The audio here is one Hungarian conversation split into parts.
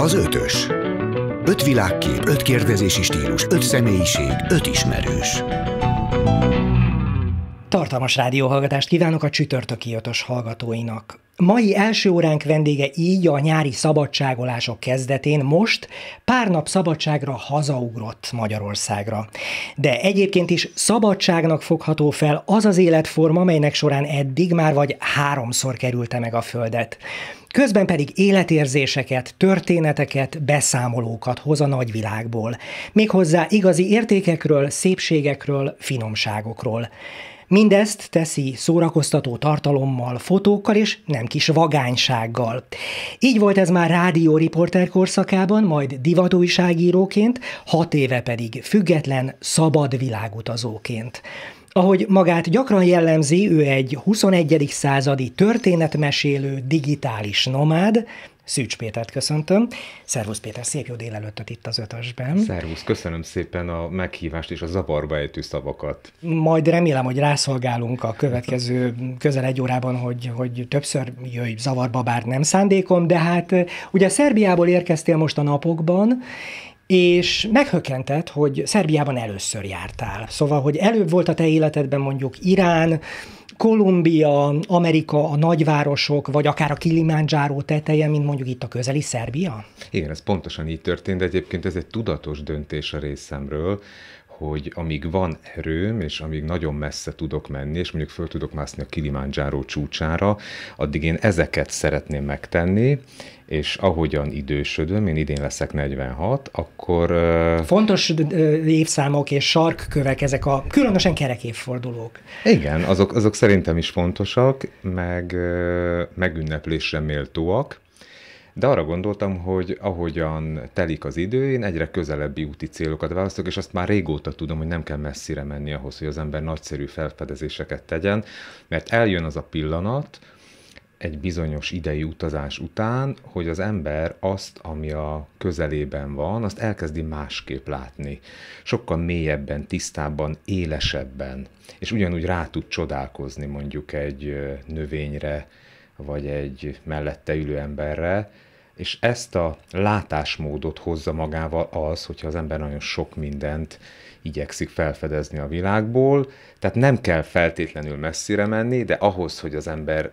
Az ötös. Öt világkép, öt kérdezési stílus, öt személyiség, öt ismerős. Tartalmas rádióhallgatást kívánok a csütörtöki ötös hallgatóinak. Mai első óránk vendége így a nyári szabadságolások kezdetén most pár nap szabadságra hazaugrott Magyarországra. De egyébként is szabadságnak fogható fel az az életforma, melynek során eddig már vagy háromszor kerülte meg a földet. Közben pedig életérzéseket, történeteket, beszámolókat hoz a nagyvilágból. Méghozzá igazi értékekről, szépségekről, finomságokról. Mindezt teszi szórakoztató tartalommal, fotókkal és nem kis vagánysággal. Így volt ez már rádióriporter korszakában, majd divatújságíróként, hat éve pedig független, szabad világutazóként. Ahogy magát gyakran jellemzi, ő egy 21. századi történetmesélő digitális nomád, Szűcs Pétert köszöntöm. Szervusz Péter, szép jó délelőttet itt az ötösben. Szervusz, köszönöm szépen a meghívást és a zavarba ejtő szavakat. Majd remélem, hogy rászolgálunk a következő közel egy órában, hogy, hogy többször jöjj zavarba, bár nem szándékom, de hát ugye Szerbiából érkeztél most a napokban, és meghökkentett, hogy Szerbiában először jártál. Szóval, hogy előbb volt a te életedben mondjuk Irán, Kolumbia, Amerika, a nagyvárosok, vagy akár a Kilimanjaro teteje, mint mondjuk itt a közeli Szerbia? Igen, ez pontosan így történt, de egyébként ez egy tudatos döntés a részemről, hogy amíg van erőm, és amíg nagyon messze tudok menni, és mondjuk föl tudok mászni a Kilimanjaro csúcsára, addig én ezeket szeretném megtenni, és ahogyan idősödöm, én idén leszek 46, akkor... Fontos évszámok és sarkkövek ezek a különösen kerek évfordulók. Igen, azok, azok szerintem is fontosak, meg megünneplésre méltóak. De arra gondoltam, hogy ahogyan telik az idő, én egyre közelebbi úti célokat választok, és azt már régóta tudom, hogy nem kell messzire menni ahhoz, hogy az ember nagyszerű felfedezéseket tegyen, mert eljön az a pillanat, egy bizonyos idei utazás után, hogy az ember azt, ami a közelében van, azt elkezdi másképp látni. Sokkal mélyebben, tisztábban, élesebben. És ugyanúgy rá tud csodálkozni mondjuk egy növényre, vagy egy mellette ülő emberre, és ezt a látásmódot hozza magával az, hogyha az ember nagyon sok mindent igyekszik felfedezni a világból. Tehát nem kell feltétlenül messzire menni, de ahhoz, hogy az ember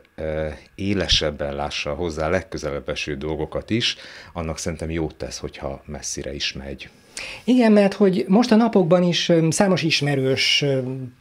élesebben lássa hozzá legközelebb eső dolgokat is, annak szerintem jót tesz, hogyha messzire is megy. Igen, mert hogy most a napokban is számos ismerős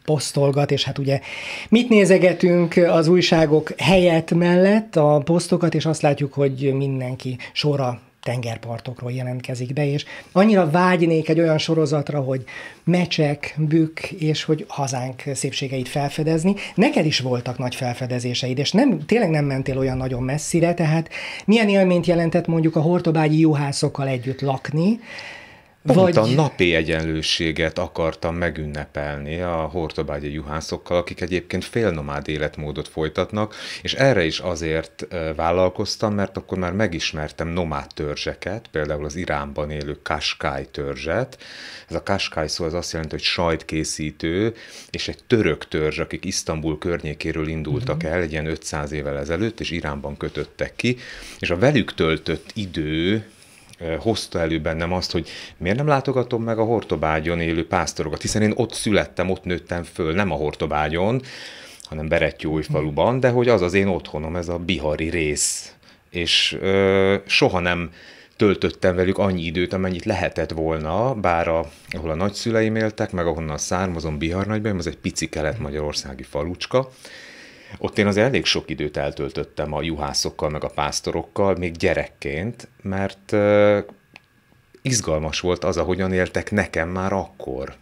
posztolgat, és hát ugye mit nézegetünk az újságok helyett mellett a posztokat, és azt látjuk, hogy mindenki sora tengerpartokról jelentkezik be, és annyira vágynék egy olyan sorozatra, hogy mecsek, bükk, és hogy hazánk szépségeit felfedezni. Neked is voltak nagy felfedezéseid, és nem, tényleg nem mentél olyan nagyon messzire, tehát milyen élményt jelentett mondjuk a hortobágyi juhászokkal együtt lakni, Pont vagy... a napi egyenlőséget akartam megünnepelni a hortobágyi juhászokkal, akik egyébként félnomád életmódot folytatnak, és erre is azért vállalkoztam, mert akkor már megismertem nomád törzseket, például az Iránban élő Kaskai törzset. Ez a Kaskai szó az azt jelenti, hogy sajtkészítő, és egy török törzs, akik Isztambul környékéről indultak mm-hmm. el, egy ilyen 500 évvel ezelőtt, és Iránban kötöttek ki, és a velük töltött idő Eh, hozta elő bennem azt, hogy miért nem látogatom meg a Hortobágyon élő pásztorokat, hiszen én ott születtem, ott nőttem föl, nem a Hortobágyon, hanem faluban, de hogy az az én otthonom, ez a bihari rész. És ö, soha nem töltöttem velük annyi időt, amennyit lehetett volna, bár a, ahol a nagyszüleim éltek, meg ahonnan származom Bihar nagyban, az egy pici kelet-magyarországi falucska, ott én az elég sok időt eltöltöttem a juhászokkal, meg a pásztorokkal, még gyerekként, mert izgalmas volt az, ahogyan éltek nekem már akkor.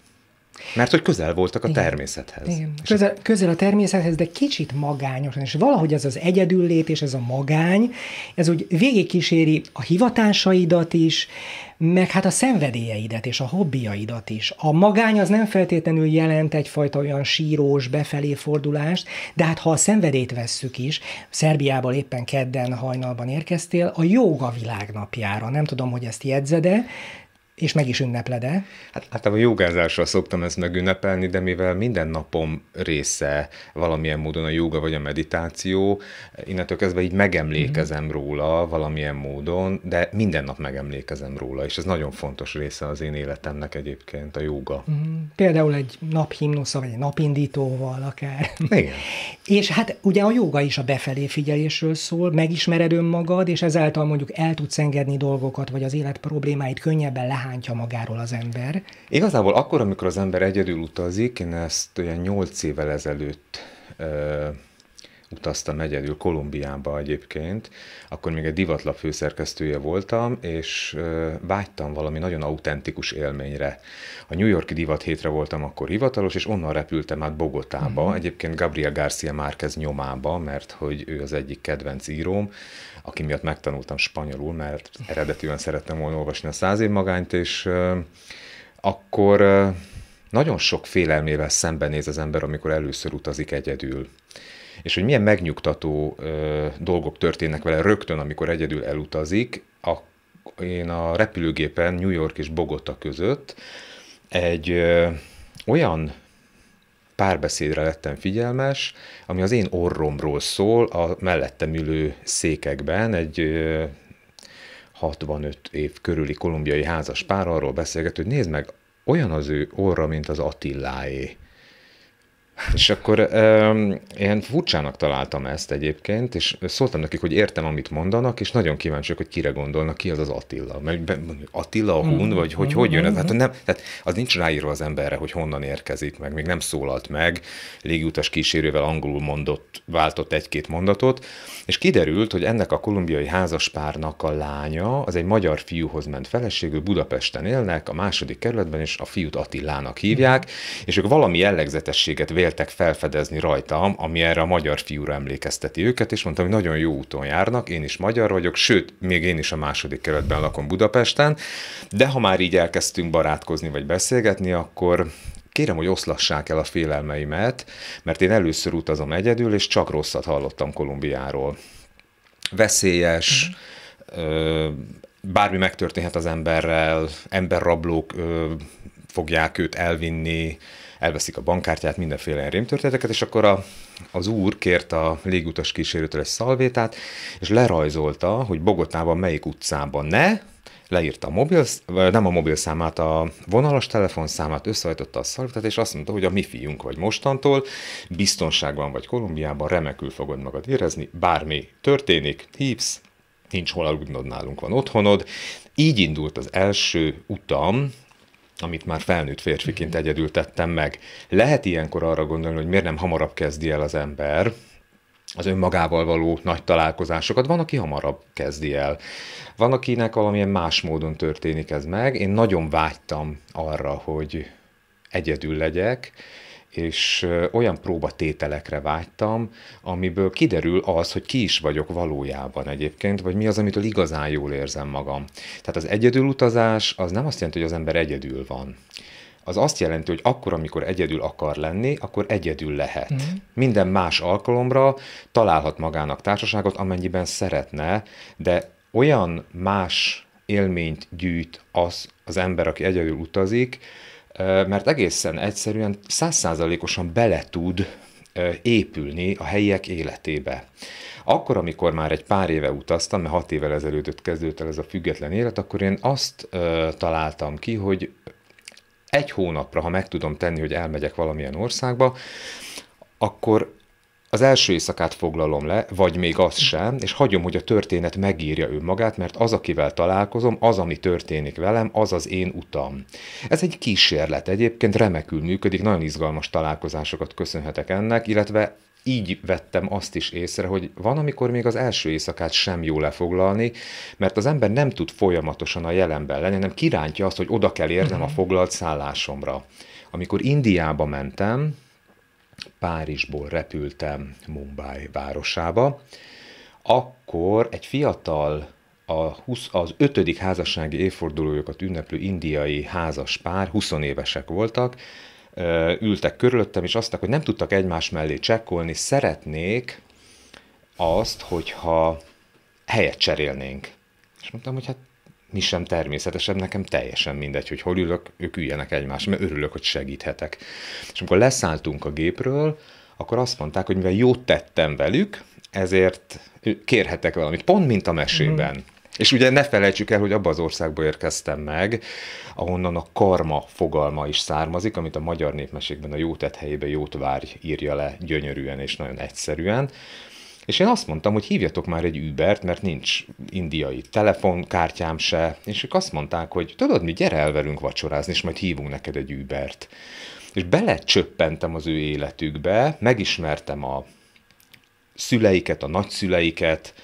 Mert hogy közel voltak a Igen. természethez. Igen. Közel, közel a természethez, de kicsit magányosan, és valahogy az az egyedüllét és ez a magány, ez úgy végigkíséri a hivatásaidat is, meg hát a szenvedélyeidet és a hobbiaidat is. A magány az nem feltétlenül jelent egyfajta olyan sírós, befelé fordulást, de hát ha a szenvedét vesszük is, Szerbiából éppen kedden hajnalban érkeztél, a joga világnapjára, nem tudom, hogy ezt jegyzede, és meg is ünnepled -e? Hát hát a jogázással szoktam ezt megünnepelni, de mivel minden napom része valamilyen módon a joga vagy a meditáció, innentől kezdve így megemlékezem mm. róla valamilyen módon, de minden nap megemlékezem róla, és ez nagyon fontos része az én életemnek egyébként, a joga. Mm. Például egy naphimnusza, vagy egy napindítóval akár. Igen. és hát ugye a joga is a befelé figyelésről szól, megismered önmagad, és ezáltal mondjuk el tudsz engedni dolgokat, vagy az élet problémáit könnyebben lehet lehántja magáról az ember. Igazából akkor, amikor az ember egyedül utazik, én ezt olyan nyolc évvel ezelőtt ö, utaztam egyedül Kolumbiába egyébként, akkor még egy divatlap főszerkesztője voltam, és ö, vágytam valami nagyon autentikus élményre. A New Yorki divat hétre voltam akkor hivatalos, és onnan repültem át Bogotába, mm-hmm. egyébként Gabriel Garcia Márquez nyomába, mert hogy ő az egyik kedvenc íróm, aki miatt megtanultam spanyolul, mert eredetűen szerettem volna olvasni a száz év magányt, és akkor nagyon sok félelmével szembenéz az ember, amikor először utazik egyedül. És hogy milyen megnyugtató dolgok történnek vele rögtön, amikor egyedül elutazik, a, én a repülőgépen New York és Bogota között egy olyan párbeszédre lettem figyelmes, ami az én orromról szól, a mellettem ülő székekben egy 65 év körüli kolumbiai házas pár arról beszélget, hogy nézd meg, olyan az ő orra, mint az Attiláé. És akkor um, én furcsának találtam ezt egyébként, és szóltam nekik, hogy értem, amit mondanak, és nagyon kíváncsiak, hogy kire gondolnak, ki az az Attila. Mert Attila a hun, vagy hogy hogy jön? Hát nem, tehát az nincs ráírva az emberre, hogy honnan érkezik, meg még nem szólalt meg, légiutas kísérővel angolul mondott, váltott egy-két mondatot, és kiderült, hogy ennek a kolumbiai házaspárnak a lánya, az egy magyar fiúhoz ment feleségül, Budapesten élnek, a második kerületben, és a fiút Attilának hívják, és ők valami jellegzetességet véltek felfedezni rajtam, ami erre a magyar fiúra emlékezteti őket, és mondtam, hogy nagyon jó úton járnak, én is magyar vagyok, sőt, még én is a második keretben lakom Budapesten, de ha már így elkezdtünk barátkozni vagy beszélgetni, akkor kérem, hogy oszlassák el a félelmeimet, mert én először utazom egyedül, és csak rosszat hallottam Kolumbiáról. Veszélyes, mhm. ö, bármi megtörténhet az emberrel, emberrablók ö, fogják őt elvinni, elveszik a bankkártyát, mindenféle rémtörténeteket, és akkor a, az úr kért a légutas kísérőtől egy szalvétát, és lerajzolta, hogy Bogotában melyik utcában ne, leírta a mobil, nem a mobil számát, a vonalas telefonszámát, összehajtotta a szalvétát, és azt mondta, hogy a mi fiunk vagy mostantól, biztonságban vagy Kolumbiában remekül fogod magad érezni, bármi történik, hívsz, nincs hol aludnod, nálunk van otthonod. Így indult az első utam amit már felnőtt férfiként mhm. egyedül tettem meg. Lehet ilyenkor arra gondolni, hogy miért nem hamarabb kezdi el az ember az önmagával való nagy találkozásokat. Van, aki hamarabb kezdi el. Van, akinek valamilyen más módon történik ez meg. Én nagyon vágytam arra, hogy egyedül legyek, és olyan próbatételekre vágytam, amiből kiderül az, hogy ki is vagyok valójában egyébként, vagy mi az, amitől igazán jól érzem magam. Tehát az egyedülutazás az nem azt jelenti, hogy az ember egyedül van az azt jelenti, hogy akkor, amikor egyedül akar lenni, akkor egyedül lehet. Mm. Minden más alkalomra találhat magának társaságot, amennyiben szeretne, de olyan más élményt gyűjt az, az ember, aki egyedül utazik, mert egészen egyszerűen százszázalékosan bele tud épülni a helyiek életébe. Akkor, amikor már egy pár éve utaztam, mert hat évvel ezelőtt kezdődött el ez a független élet, akkor én azt ö, találtam ki, hogy egy hónapra, ha meg tudom tenni, hogy elmegyek valamilyen országba, akkor az első éjszakát foglalom le, vagy még az sem, és hagyom, hogy a történet megírja önmagát, mert az, akivel találkozom, az, ami történik velem, az az én utam. Ez egy kísérlet egyébként, remekül működik, nagyon izgalmas találkozásokat köszönhetek ennek, illetve így vettem azt is észre, hogy van, amikor még az első éjszakát sem jó lefoglalni, mert az ember nem tud folyamatosan a jelenben lenni, hanem kirántja azt, hogy oda kell érnem a mhm. foglalt szállásomra. Amikor Indiába mentem, Párizsból repültem Mumbai városába, akkor egy fiatal a 20, az ötödik házassági évfordulójukat ünneplő indiai házas pár, 20 évesek voltak, ültek körülöttem, és azt hogy nem tudtak egymás mellé csekkolni, szeretnék azt, hogyha helyet cserélnénk. És mondtam, hogy hát mi sem természetesebb, nekem teljesen mindegy, hogy hol ülök, ők üljenek egymás, mert örülök, hogy segíthetek. És amikor leszálltunk a gépről, akkor azt mondták, hogy mivel jót tettem velük, ezért kérhetek valamit, pont mint a mesében. Mm. És ugye ne felejtsük el, hogy abba az országba érkeztem meg, ahonnan a karma fogalma is származik, amit a magyar népmesékben a tett helyébe várj írja le gyönyörűen és nagyon egyszerűen. És én azt mondtam, hogy hívjatok már egy Ubert, mert nincs indiai telefonkártyám se, és ők azt mondták, hogy tudod mi, gyere el velünk vacsorázni, és majd hívunk neked egy Ubert. És belecsöppentem az ő életükbe, megismertem a szüleiket, a nagyszüleiket,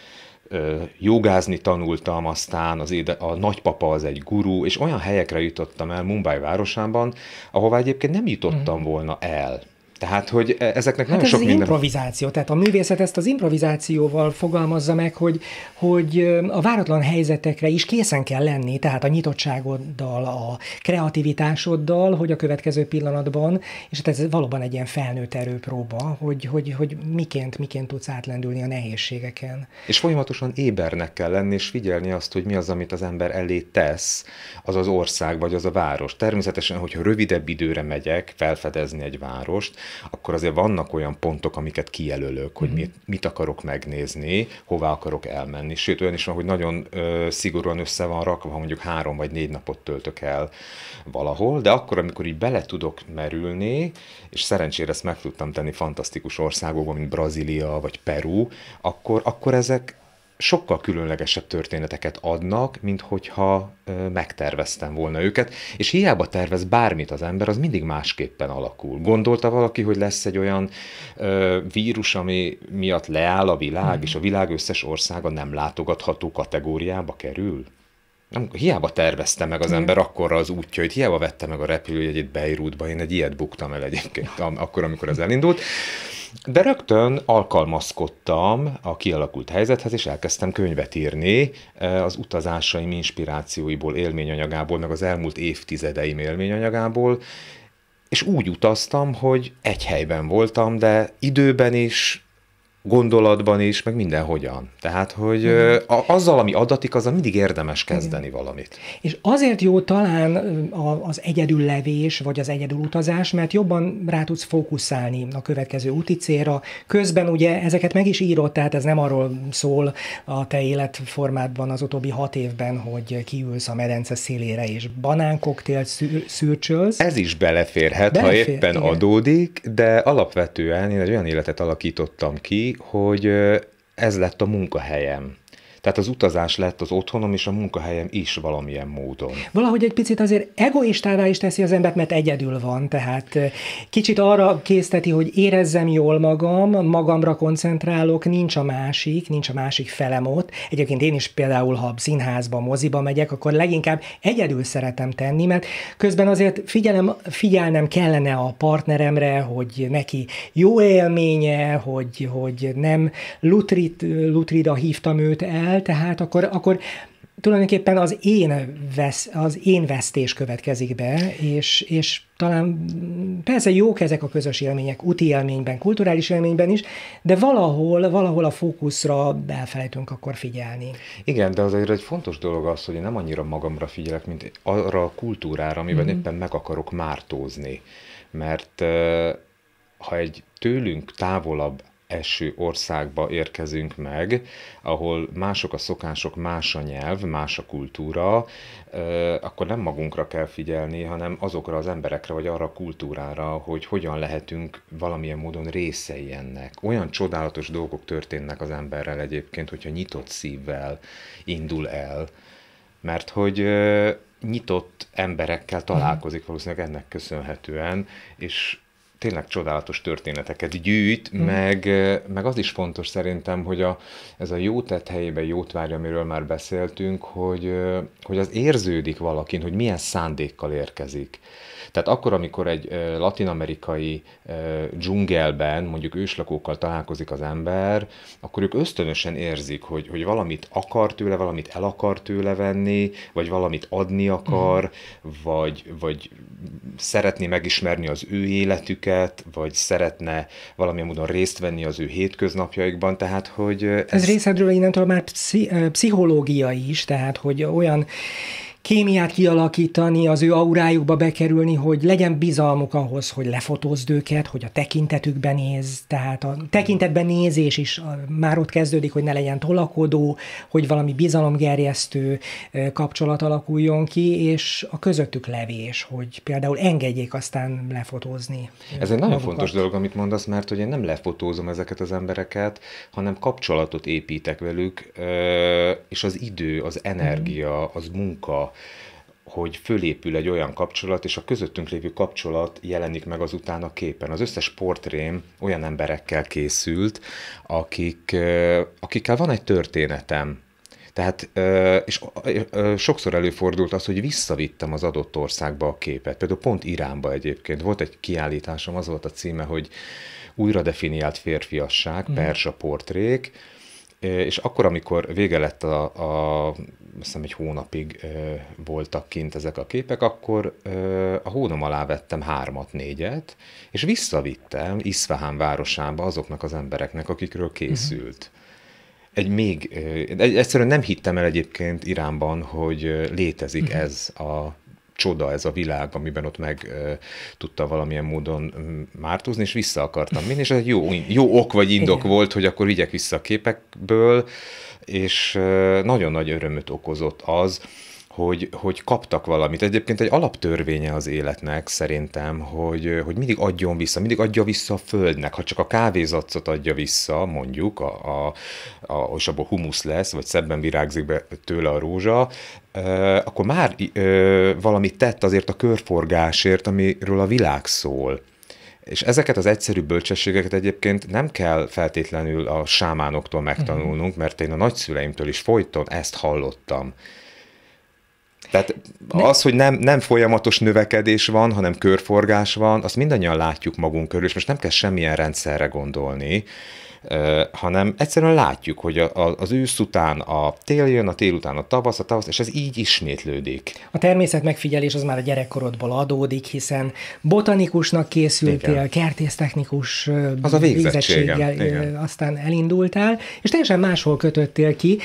jogázni tanultam, aztán az éde, a nagypapa az egy gurú, és olyan helyekre jutottam el Mumbai városában, ahová egyébként nem jutottam mhm. volna el, tehát, hogy e- ezeknek hát nagyon hát ez sok az minden... improvizáció, tehát a művészet ezt az improvizációval fogalmazza meg, hogy, hogy a váratlan helyzetekre is készen kell lenni, tehát a nyitottságoddal, a kreativitásoddal, hogy a következő pillanatban, és hát ez valóban egy ilyen felnőtt erőpróba, hogy, hogy, hogy miként, miként tudsz átlendülni a nehézségeken. És folyamatosan ébernek kell lenni, és figyelni azt, hogy mi az, amit az ember elé tesz, az az ország, vagy az a város. Természetesen, hogyha rövidebb időre megyek felfedezni egy várost, akkor azért vannak olyan pontok, amiket kijelölök, hogy mhm. mit, mit akarok megnézni, hová akarok elmenni. Sőt, olyan is van, hogy nagyon ö, szigorúan össze van rakva, ha mondjuk három vagy négy napot töltök el valahol, de akkor, amikor így bele tudok merülni, és szerencsére ezt meg tudtam tenni fantasztikus országokban, mint Brazília vagy Peru, akkor, akkor ezek, sokkal különlegesebb történeteket adnak, mint hogyha megterveztem volna őket, és hiába tervez bármit az ember, az mindig másképpen alakul. Gondolta valaki, hogy lesz egy olyan ö, vírus, ami miatt leáll a világ, mm. és a világ összes országa nem látogatható kategóriába kerül? Nem, hiába tervezte meg az ember akkorra az útjait, hiába vette meg a repülőjegyét Beirutba, én egy ilyet buktam el egyébként akkor, amikor az elindult. De rögtön alkalmazkodtam a kialakult helyzethez, és elkezdtem könyvet írni e, az utazásaim inspirációiból, élményanyagából, meg az elmúlt évtizedeim élményanyagából, és úgy utaztam, hogy egy helyben voltam, de időben is, gondolatban is, meg mindenhogyan. Tehát, hogy mm. a, azzal, ami adatik, azzal mindig érdemes kezdeni Igen. valamit. És azért jó talán az egyedül levés, vagy az egyedül utazás, mert jobban rá tudsz fókuszálni a következő úti célra. Közben ugye ezeket meg is írod, tehát ez nem arról szól a te életformádban az utóbbi hat évben, hogy kiülsz a medence szélére és banánkoktélt szűr, szürcsölsz. Ez is beleférhet, belefér, ha éppen Igen. adódik, de alapvetően én egy olyan életet alakítottam ki, hogy ez lett a munkahelyem. Tehát az utazás lett az otthonom és a munkahelyem is valamilyen módon. Valahogy egy picit azért egoistává is teszi az embert, mert egyedül van, tehát kicsit arra készteti, hogy érezzem jól magam, magamra koncentrálok, nincs a másik, nincs a másik felem ott. Egyébként én is például, ha színházba, moziba megyek, akkor leginkább egyedül szeretem tenni, mert közben azért figyelem, figyelnem kellene a partneremre, hogy neki jó élménye, hogy, hogy nem lutrit, lutrida hívtam őt el, el, tehát akkor, akkor tulajdonképpen az én, vesz, az én vesztés következik be, és, és talán persze jók ezek a közös élmények, úti élményben, kulturális élményben is, de valahol, valahol a fókuszra elfelejtünk akkor figyelni. Igen, de azért egy fontos dolog az, hogy én nem annyira magamra figyelek, mint arra a kultúrára, amiben mm-hmm. éppen meg akarok mártózni. Mert ha egy tőlünk távolabb eső országba érkezünk meg, ahol mások a szokások, más a nyelv, más a kultúra, akkor nem magunkra kell figyelni, hanem azokra az emberekre, vagy arra a kultúrára, hogy hogyan lehetünk valamilyen módon részei ennek. Olyan csodálatos dolgok történnek az emberrel egyébként, hogyha nyitott szívvel indul el, mert hogy nyitott emberekkel találkozik valószínűleg ennek köszönhetően, és tényleg csodálatos történeteket gyűjt, mm. meg, eh, meg az is fontos szerintem, hogy a, ez a jó tett helyében jót várja, amiről már beszéltünk, hogy, eh, hogy az érződik valakin, hogy milyen szándékkal érkezik. Tehát akkor, amikor egy eh, latinamerikai dzsungelben, mondjuk őslakókkal találkozik az ember, akkor ők ösztönösen érzik, hogy, hogy valamit akar tőle, valamit el akar tőle venni, vagy valamit adni akar, mm. vagy, vagy szeretné megismerni az ő életüket, vagy szeretne valamilyen módon részt venni az ő hétköznapjaikban, tehát hogy... Ez, ez részedről innentől már pszichológia is, tehát hogy olyan kémiát kialakítani, az ő aurájukba bekerülni, hogy legyen bizalmuk ahhoz, hogy lefotózd őket, hogy a tekintetükben néz, tehát a tekintetben nézés is már ott kezdődik, hogy ne legyen tolakodó, hogy valami bizalomgerjesztő kapcsolat alakuljon ki, és a közöttük levés, hogy például engedjék aztán lefotózni. Ez egy nagyon fontos dolog, amit mondasz, mert hogy én nem lefotózom ezeket az embereket, hanem kapcsolatot építek velük, és az idő, az energia, az munka, hogy fölépül egy olyan kapcsolat, és a közöttünk lévő kapcsolat jelenik meg azután a képen. Az összes portrém olyan emberekkel készült, akik, akikkel van egy történetem, tehát, és sokszor előfordult az, hogy visszavittem az adott országba a képet. Például pont Iránba egyébként. Volt egy kiállításom, az volt a címe, hogy újra definiált férfiasság, mm. perzsa portrék, és akkor, amikor vége lett a, a azt hiszem egy hónapig voltak kint ezek a képek, akkor a hónom alá vettem hármat, négyet, és visszavittem Iszfahán városába azoknak az embereknek, akikről mhm. készült. Uh-huh egy még, egyszerűen nem hittem el egyébként Iránban, hogy létezik mhm. ez a, csoda ez a világ, amiben ott meg tudta valamilyen módon mártózni, és vissza akartam menni, és ez egy jó, jó ok vagy indok Igen. volt, hogy akkor vigyek vissza a képekből, és nagyon nagy örömöt okozott az, hogy, hogy kaptak valamit. Egyébként egy alaptörvénye az életnek szerintem, hogy, hogy mindig adjon vissza, mindig adja vissza a földnek. Ha csak a kávézatszot adja vissza, mondjuk, a, a, a, és abból humusz lesz, vagy szebben virágzik be tőle a rózsa, akkor már valamit tett azért a körforgásért, amiről a világ szól. És ezeket az egyszerű bölcsességeket egyébként nem kell feltétlenül a sámánoktól megtanulnunk, mhm. mert én a nagyszüleimtől is folyton ezt hallottam. Tehát ne. az, hogy nem, nem folyamatos növekedés van, hanem körforgás van, azt mindannyian látjuk magunk körül, és most nem kell semmilyen rendszerre gondolni, hanem egyszerűen látjuk, hogy a, a, az ősz után a tél jön, a tél után a tavasz, a tavasz, és ez így ismétlődik. A természet megfigyelés az már a gyerekkorodból adódik, hiszen botanikusnak készültél, Igen. kertésztechnikus az a végzettséggel, aztán elindultál, és teljesen máshol kötöttél ki,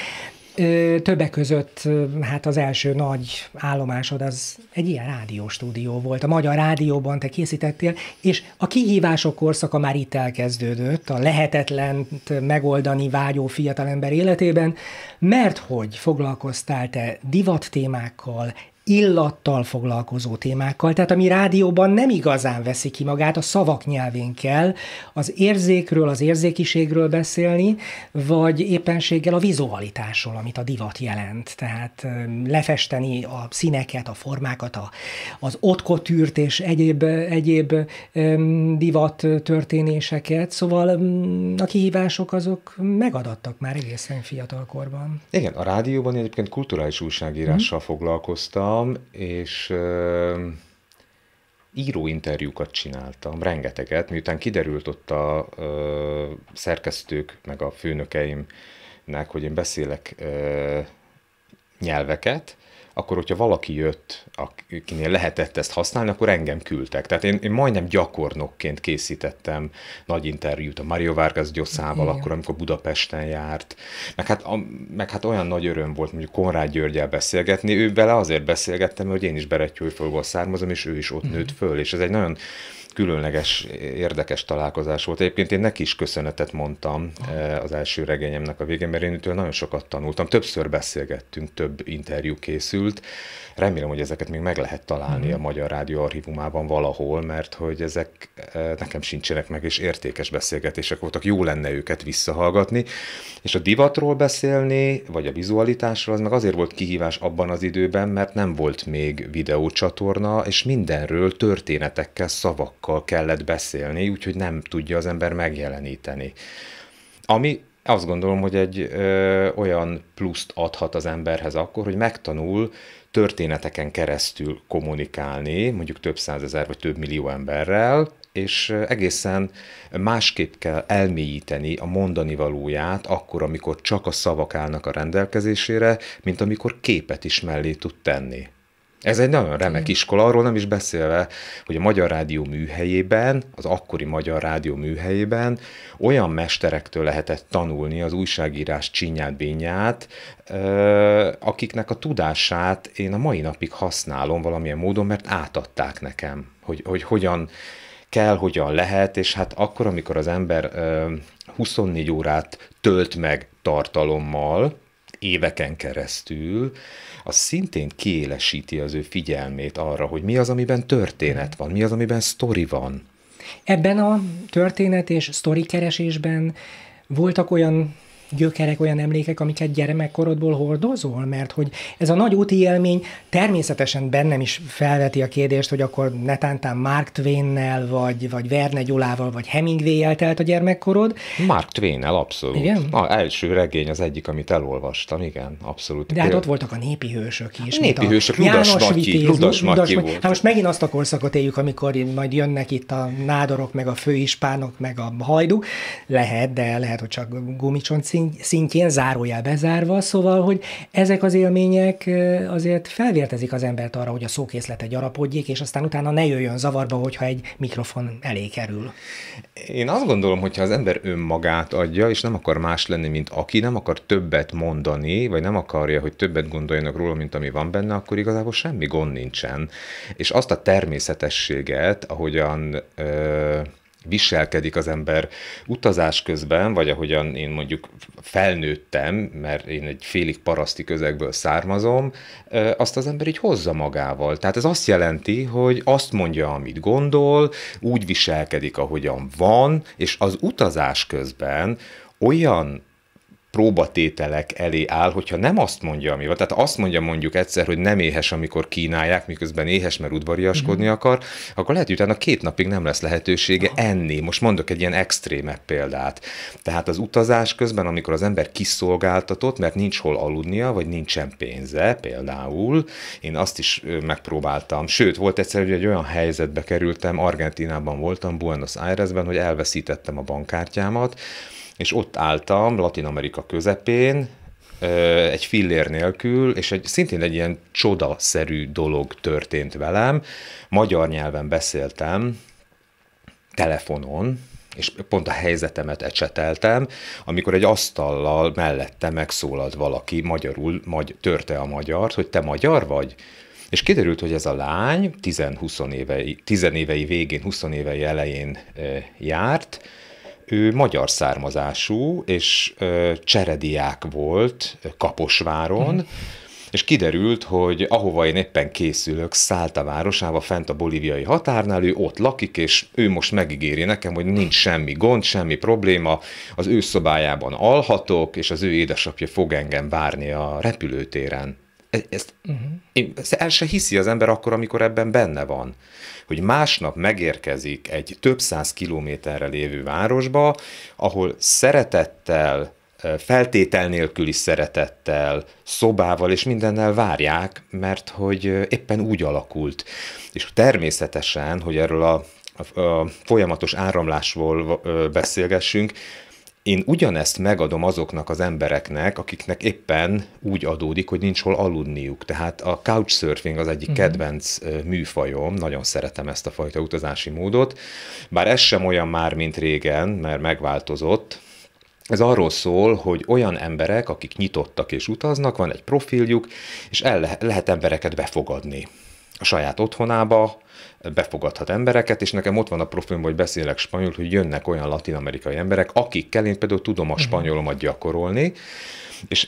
Többek között hát az első nagy állomásod az egy ilyen rádióstúdió volt. A Magyar Rádióban te készítettél, és a kihívások korszaka már itt elkezdődött, a lehetetlent megoldani vágyó fiatalember életében, mert hogy foglalkoztál te divat témákkal, illattal foglalkozó témákkal, tehát ami rádióban nem igazán veszi ki magát, a szavak nyelvén kell az érzékről, az érzékiségről beszélni, vagy éppenséggel a vizualitásról, amit a divat jelent. Tehát lefesteni a színeket, a formákat, a, az otkotűrt és egyéb, egyéb divat történéseket, szóval a kihívások azok megadattak már egészen fiatal korban. Igen, a rádióban egyébként kulturális újságírással hmm. foglalkoztam, voltam, és ö, íróinterjúkat csináltam, rengeteget, miután kiderült ott a ö, szerkesztők, meg a főnökeimnek, hogy én beszélek ö, nyelveket, akkor hogyha valaki jött, akinél lehetett ezt használni, akkor engem küldtek. Tehát én, én majdnem gyakornokként készítettem nagy interjút a Mario Vargas Gyoszával, akkor, amikor Budapesten járt. Meg hát, a, meg hát olyan nagy öröm volt mondjuk Konrád Györgyel beszélgetni, ő vele azért beszélgettem, hogy én is Berettyújfölból származom, és ő is ott mm. nőtt föl, és ez egy nagyon különleges, érdekes találkozás volt. Egyébként én neki is köszönetet mondtam eh, az első regényemnek a végén, mert én tőle nagyon sokat tanultam. Többször beszélgettünk, több interjú készült. Remélem, hogy ezeket még meg lehet találni a mhm. Magyar Rádió archívumában valahol, mert hogy ezek eh, nekem sincsenek meg, és értékes beszélgetések voltak. Jó lenne őket visszahallgatni. És a divatról beszélni, vagy a vizualitásról, az meg azért volt kihívás abban az időben, mert nem volt még videócsatorna, és mindenről történetekkel, szavak másokkal kellett beszélni, úgyhogy nem tudja az ember megjeleníteni. Ami azt gondolom, hogy egy ö, olyan pluszt adhat az emberhez akkor, hogy megtanul történeteken keresztül kommunikálni, mondjuk több százezer vagy több millió emberrel, és egészen másképp kell elmélyíteni a mondani valóját akkor, amikor csak a szavak állnak a rendelkezésére, mint amikor képet is mellé tud tenni. Ez egy nagyon remek iskola, arról nem is beszélve, hogy a Magyar Rádió műhelyében, az akkori Magyar Rádió műhelyében olyan mesterektől lehetett tanulni az újságírás csinyát, bényát, akiknek a tudását én a mai napig használom valamilyen módon, mert átadták nekem, hogy, hogy hogyan kell, hogyan lehet, és hát akkor, amikor az ember 24 órát tölt meg tartalommal, éveken keresztül, az szintén kiélesíti az ő figyelmét arra, hogy mi az, amiben történet van, mi az, amiben sztori van. Ebben a történet és sztori keresésben voltak olyan gyökerek, olyan emlékek, amiket gyermekkorodból hordozol? Mert hogy ez a nagy úti élmény természetesen bennem is felveti a kérdést, hogy akkor netántán Mark Twain-nel, vagy, vagy Verne Gyulával, vagy Hemingway-el telt a gyermekkorod. Mark Twain-nel, abszolút. Igen? A első regény az egyik, amit elolvastam, igen, abszolút. De hát ott voltak a népi hősök is. Népi hősök, Ludas Matyi, Ludas Matyi Ludas, Hát most megint azt a korszakot éljük, amikor majd jönnek itt a nádorok, meg a főispánok, meg a hajduk. Lehet, de lehet, hogy csak gumicsoncink szintjén, zárójel bezárva, szóval, hogy ezek az élmények azért felvértezik az embert arra, hogy a szókészlete gyarapodjék, és aztán utána ne jöjjön zavarba, hogyha egy mikrofon elé kerül. Én azt gondolom, hogyha az ember önmagát adja, és nem akar más lenni, mint aki, nem akar többet mondani, vagy nem akarja, hogy többet gondoljanak róla, mint ami van benne, akkor igazából semmi gond nincsen. És azt a természetességet, ahogyan ö- viselkedik az ember utazás közben, vagy ahogyan én mondjuk felnőttem, mert én egy félig paraszti közegből származom, azt az ember így hozza magával. Tehát ez azt jelenti, hogy azt mondja, amit gondol, úgy viselkedik, ahogyan van, és az utazás közben olyan próbatételek elé áll, hogyha nem azt mondja, ami van. Tehát azt mondja mondjuk egyszer, hogy nem éhes, amikor kínálják, miközben éhes, mert udvariaskodni mhm. akar, akkor lehet, hogy utána két napig nem lesz lehetősége enni. Most mondok egy ilyen extrémebb példát. Tehát az utazás közben, amikor az ember kiszolgáltatott, mert nincs hol aludnia, vagy nincsen pénze például, én azt is megpróbáltam. Sőt, volt egyszer, hogy egy olyan helyzetbe kerültem, Argentinában voltam, Buenos Airesben, hogy elveszítettem a bankkártyámat, és ott álltam Latin Amerika közepén, egy fillér nélkül, és egy, szintén egy ilyen csodaszerű dolog történt velem. Magyar nyelven beszéltem, telefonon, és pont a helyzetemet ecseteltem, amikor egy asztallal mellette megszólalt valaki, magyarul magy- törte a magyar, hogy te magyar vagy? És kiderült, hogy ez a lány 10 évei, évei végén, 20 évei elején járt, ő magyar származású, és cserediák volt Kaposváron, mm. és kiderült, hogy ahova én éppen készülök, a városába, fent a bolíviai határnál, ő ott lakik, és ő most megígéri nekem, hogy nincs semmi gond, semmi probléma, az ő szobájában alhatok, és az ő édesapja fog engem várni a repülőtéren. E, ezt, uh-huh. én, ezt el se hiszi az ember akkor, amikor ebben benne van hogy másnap megérkezik egy több száz kilométerre lévő városba, ahol szeretettel, feltétel nélküli szeretettel, szobával és mindennel várják, mert hogy éppen úgy alakult. És természetesen, hogy erről a, a, a folyamatos áramlásról beszélgessünk, én ugyanezt megadom azoknak az embereknek, akiknek éppen úgy adódik, hogy nincs hol aludniuk. Tehát a couchsurfing az egyik uh-huh. kedvenc műfajom, nagyon szeretem ezt a fajta utazási módot, bár ez sem olyan már, mint régen, mert megváltozott, ez arról szól, hogy olyan emberek, akik nyitottak és utaznak, van egy profiljuk, és el lehet, embereket befogadni a saját otthonába, befogadhat embereket, és nekem ott van a profilom, hogy beszélek spanyol, hogy jönnek olyan latin-amerikai emberek, akikkel én például tudom a mhm. spanyolomat gyakorolni, és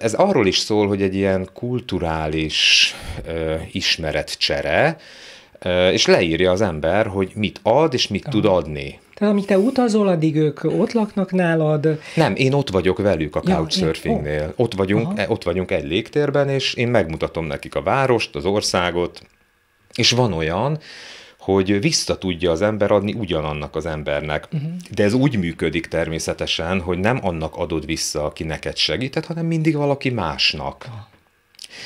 ez arról is szól, hogy egy ilyen kulturális ismeretcsere, és leírja az ember, hogy mit ad és mit tud adni. Tehát amíg te utazol, addig ők ott laknak nálad? Nem, én ott vagyok velük a couchsurfingnél. Ja, oh. ott, vagyunk, Aha. ott vagyunk egy légtérben, és én megmutatom nekik a várost, az országot, és van olyan, hogy vissza tudja az ember adni ugyanannak az embernek. Uh-huh. De ez úgy működik természetesen, hogy nem annak adod vissza, aki neked segített, hanem mindig valaki másnak. Uh-huh.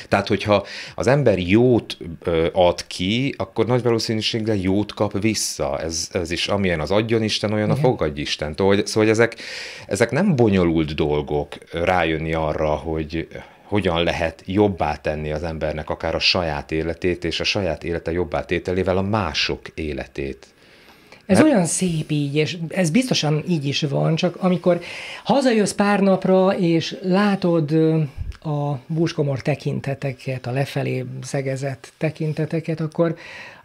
Tehát, hogyha az ember jót ö, ad ki, akkor nagy valószínűséggel jót kap vissza. Ez, ez is amilyen az adjon Isten, olyan a fogadj Isten. Szóval, szóval ezek, ezek nem bonyolult dolgok rájönni arra, hogy hogyan lehet jobbá tenni az embernek akár a saját életét, és a saját élete jobbá tételével a mások életét. Ez hát... olyan szép így, és ez biztosan így is van, csak amikor hazajössz pár napra, és látod a búskomor tekinteteket, a lefelé szegezett tekinteteket, akkor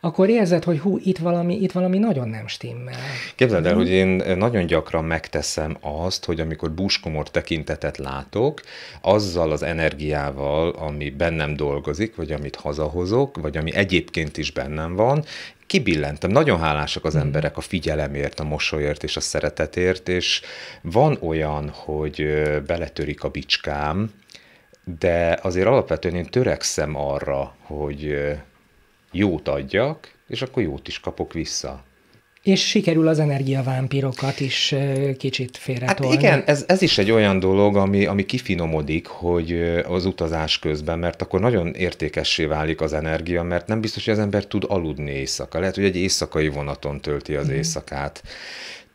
akkor érzed, hogy hú, itt valami, itt valami nagyon nem stimmel. Képzeld el, mhm. hogy én nagyon gyakran megteszem azt, hogy amikor búskomor tekintetet látok, azzal az energiával, ami bennem dolgozik, vagy amit hazahozok, vagy ami egyébként is bennem van, kibillentem. Nagyon hálásak az mhm. emberek a figyelemért, a mosolyért és a szeretetért, és van olyan, hogy beletörik a bicskám, de azért alapvetően én törekszem arra, hogy jót adjak, és akkor jót is kapok vissza. És sikerül az energiavámpirokat is kicsit félretolni. Hát igen, ez, ez is egy olyan dolog, ami, ami kifinomodik, hogy az utazás közben, mert akkor nagyon értékessé válik az energia, mert nem biztos, hogy az ember tud aludni éjszaka. Lehet, hogy egy éjszakai vonaton tölti az mm. éjszakát.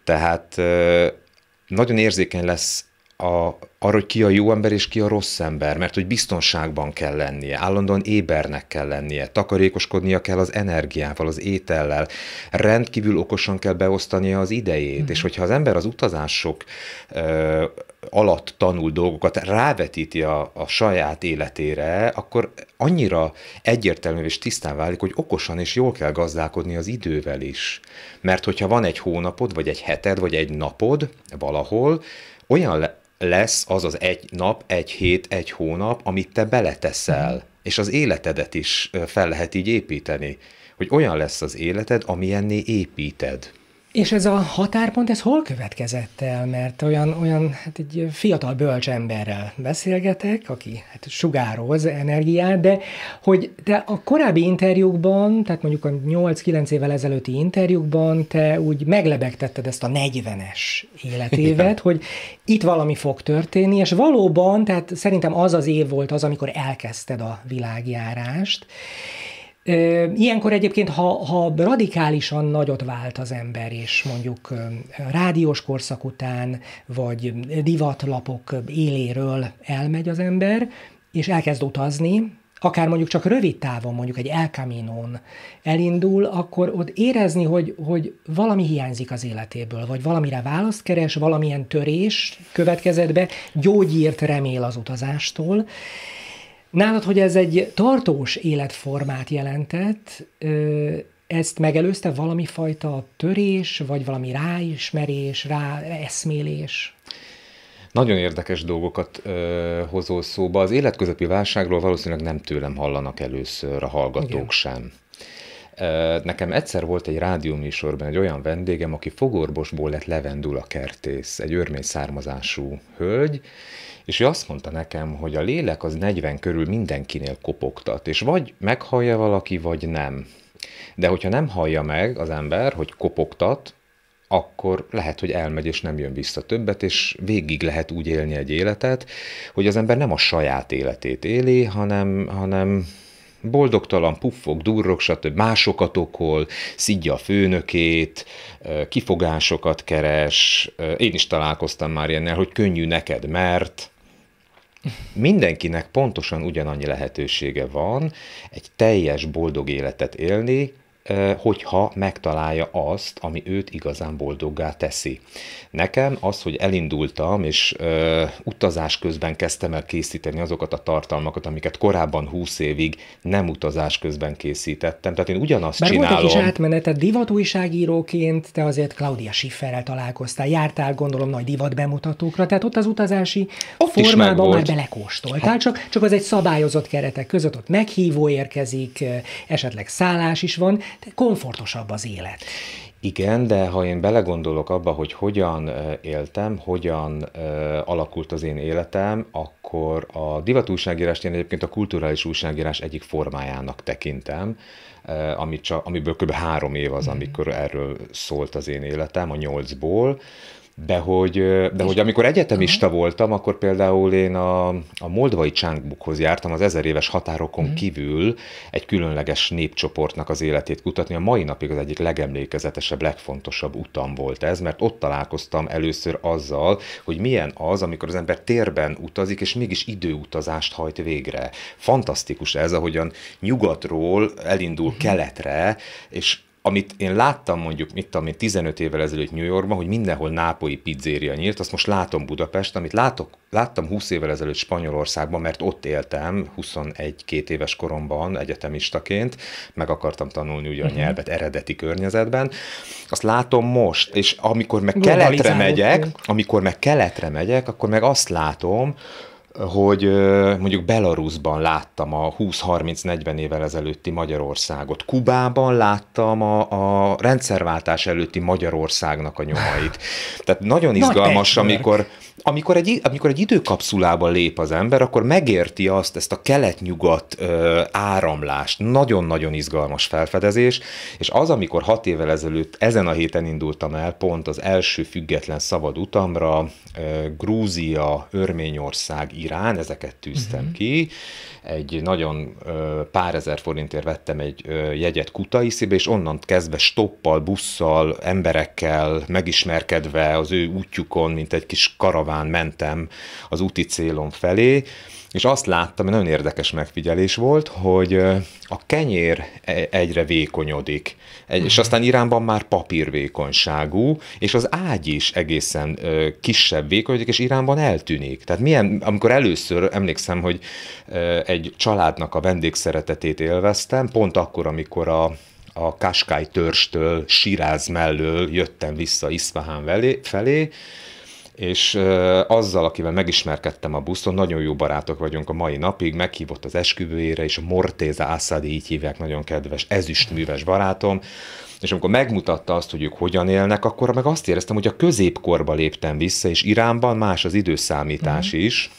Tehát nagyon érzékeny lesz a, arra, hogy ki a jó ember és ki a rossz ember, mert hogy biztonságban kell lennie, állandóan ébernek kell lennie, takarékoskodnia kell az energiával, az étellel, rendkívül okosan kell beosztania az idejét, mm. és hogyha az ember az utazások ö, alatt tanul dolgokat rávetíti a, a saját életére, akkor annyira egyértelmű és tisztán válik, hogy okosan és jól kell gazdálkodni az idővel is. Mert hogyha van egy hónapod, vagy egy heted, vagy egy napod valahol, olyan le- lesz az az egy nap, egy hét, egy hónap, amit te beleteszel, és az életedet is fel lehet így építeni, hogy olyan lesz az életed, amilyenné építed. És ez a határpont, ez hol következett el? Mert olyan, olyan hát egy fiatal bölcs emberrel beszélgetek, aki hát sugároz energiát, de hogy te a korábbi interjúkban, tehát mondjuk a 8-9 évvel ezelőtti interjúkban te úgy meglebegtetted ezt a 40-es életévet, Igen. hogy itt valami fog történni, és valóban, tehát szerintem az az év volt az, amikor elkezdted a világjárást, Ilyenkor egyébként, ha, ha radikálisan nagyot vált az ember, és mondjuk rádiós korszak után, vagy divatlapok éléről elmegy az ember, és elkezd utazni, akár mondjuk csak rövid távon, mondjuk egy El Camino-n elindul, akkor ott érezni, hogy, hogy valami hiányzik az életéből, vagy valamire választ keres, valamilyen törés következett be, gyógyírt remél az utazástól, Nálad, hogy ez egy tartós életformát jelentett, ezt megelőzte valami fajta törés, vagy valami ráismerés, ráeszmélés? Nagyon érdekes dolgokat ö, hozol szóba. Az életközepi válságról valószínűleg nem tőlem hallanak először a hallgatók Igen. sem. Nekem egyszer volt egy rádióműsorban egy olyan vendégem, aki fogorvosból lett levendula kertész, egy örmény származású hölgy, és ő azt mondta nekem, hogy a lélek az 40 körül mindenkinél kopogtat, és vagy meghallja valaki, vagy nem. De hogyha nem hallja meg az ember, hogy kopogtat, akkor lehet, hogy elmegy és nem jön vissza többet, és végig lehet úgy élni egy életet, hogy az ember nem a saját életét éli, hanem, hanem boldogtalan, puffog, durrok, stb. másokat okol, szidja a főnökét, kifogásokat keres. Én is találkoztam már ilyennel, hogy könnyű neked, mert Mindenkinek pontosan ugyanannyi lehetősége van egy teljes boldog életet élni, hogyha megtalálja azt, ami őt igazán boldoggá teszi. Nekem az, hogy elindultam, és ö, utazás közben kezdtem el készíteni azokat a tartalmakat, amiket korábban húsz évig nem utazás közben készítettem. Tehát én ugyanazt Bár csinálom. Volt egy kis divat divatújságíróként, te azért Claudia Schifferrel találkoztál, jártál gondolom nagy divat bemutatókra, tehát ott az utazási ott formában már belekóstoltál, csak, csak az egy szabályozott keretek között, ott meghívó érkezik, esetleg szállás is van, komfortosabb az élet. Igen, de ha én belegondolok abba, hogy hogyan éltem, hogyan alakult az én életem, akkor a divatújságírást én egyébként a kulturális újságírás egyik formájának tekintem, amit csak, amiből kb. három év az, mhm. amikor erről szólt az én életem, a nyolcból, de hogy, de hogy amikor egyetemista uh-huh. voltam, akkor például én a, a moldvai csánkbukhoz jártam az ezer éves határokon uh-huh. kívül egy különleges népcsoportnak az életét kutatni. A mai napig az egyik legemlékezetesebb, legfontosabb utam volt ez, mert ott találkoztam először azzal, hogy milyen az, amikor az ember térben utazik, és mégis időutazást hajt végre. Fantasztikus ez, ahogyan nyugatról elindul uh-huh. keletre, és amit én láttam mondjuk, mit tudom én, 15 évvel ezelőtt New Yorkban, hogy mindenhol nápoi pizzéria nyílt, azt most látom Budapest, amit látok, láttam 20 évvel ezelőtt Spanyolországban, mert ott éltem 21-2 éves koromban egyetemistaként, meg akartam tanulni ugye a mhm. nyelvet eredeti környezetben, azt látom most, és amikor meg keletre megyek, amikor meg keletre megyek, akkor meg azt látom, hogy mondjuk Belarusban láttam a 20-30-40 évvel ezelőtti Magyarországot, Kubában láttam a, a rendszerváltás előtti Magyarországnak a nyomait. Tehát nagyon izgalmas, amikor amikor egy, amikor egy időkapszulába lép az ember, akkor megérti azt, ezt a kelet-nyugat ö, áramlást. Nagyon-nagyon izgalmas felfedezés, és az, amikor hat évvel ezelőtt ezen a héten indultam el, pont az első független szabad utamra, ö, Grúzia, Örményország, Irán, ezeket tűztem uh-huh. ki, egy nagyon ö, pár ezer forintért vettem egy ö, jegyet Kutaiszibe, és onnan kezdve stoppal, busszal, emberekkel megismerkedve az ő útjukon, mint egy kis karaván mentem az úti célom felé, és azt láttam, hogy nagyon érdekes megfigyelés volt, hogy a kenyér e, egyre vékonyodik, és mhm. aztán Iránban már papírvékonyságú, és az ágy is egészen kisebb vékonyodik, és Iránban eltűnik. Tehát milyen, amikor először emlékszem, hogy egy családnak a vendégszeretetét élveztem, pont akkor, amikor a, a Kaskály törstől, Siráz mellől jöttem vissza Iszfahán felé, és azzal, akivel megismerkedtem a buszon, nagyon jó barátok vagyunk a mai napig, meghívott az esküvőjére, és a Mortéza Assadi, így hívják, nagyon kedves, ezüstműves barátom, és amikor megmutatta azt, hogy ők hogyan élnek, akkor meg azt éreztem, hogy a középkorba léptem vissza, és Iránban más az időszámítás mm. is,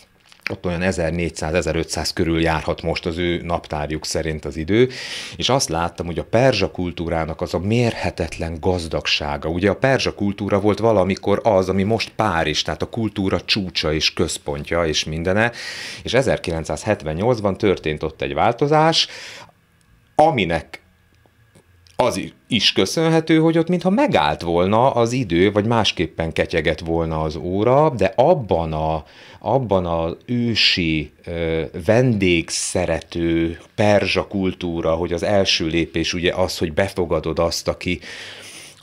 ott olyan 1400-1500 körül járhat most az ő naptárjuk szerint az idő, és azt láttam, hogy a perzsa kultúrának az a mérhetetlen gazdagsága. Ugye a perzsa kultúra volt valamikor az, ami most Párizs, tehát a kultúra csúcsa és központja és mindene, és 1978-ban történt ott egy változás, aminek az is köszönhető, hogy ott mintha megállt volna az idő, vagy másképpen ketyegett volna az óra, de abban a, abban a ősi ö, vendégszerető perzsa kultúra, hogy az első lépés ugye az, hogy befogadod azt, aki,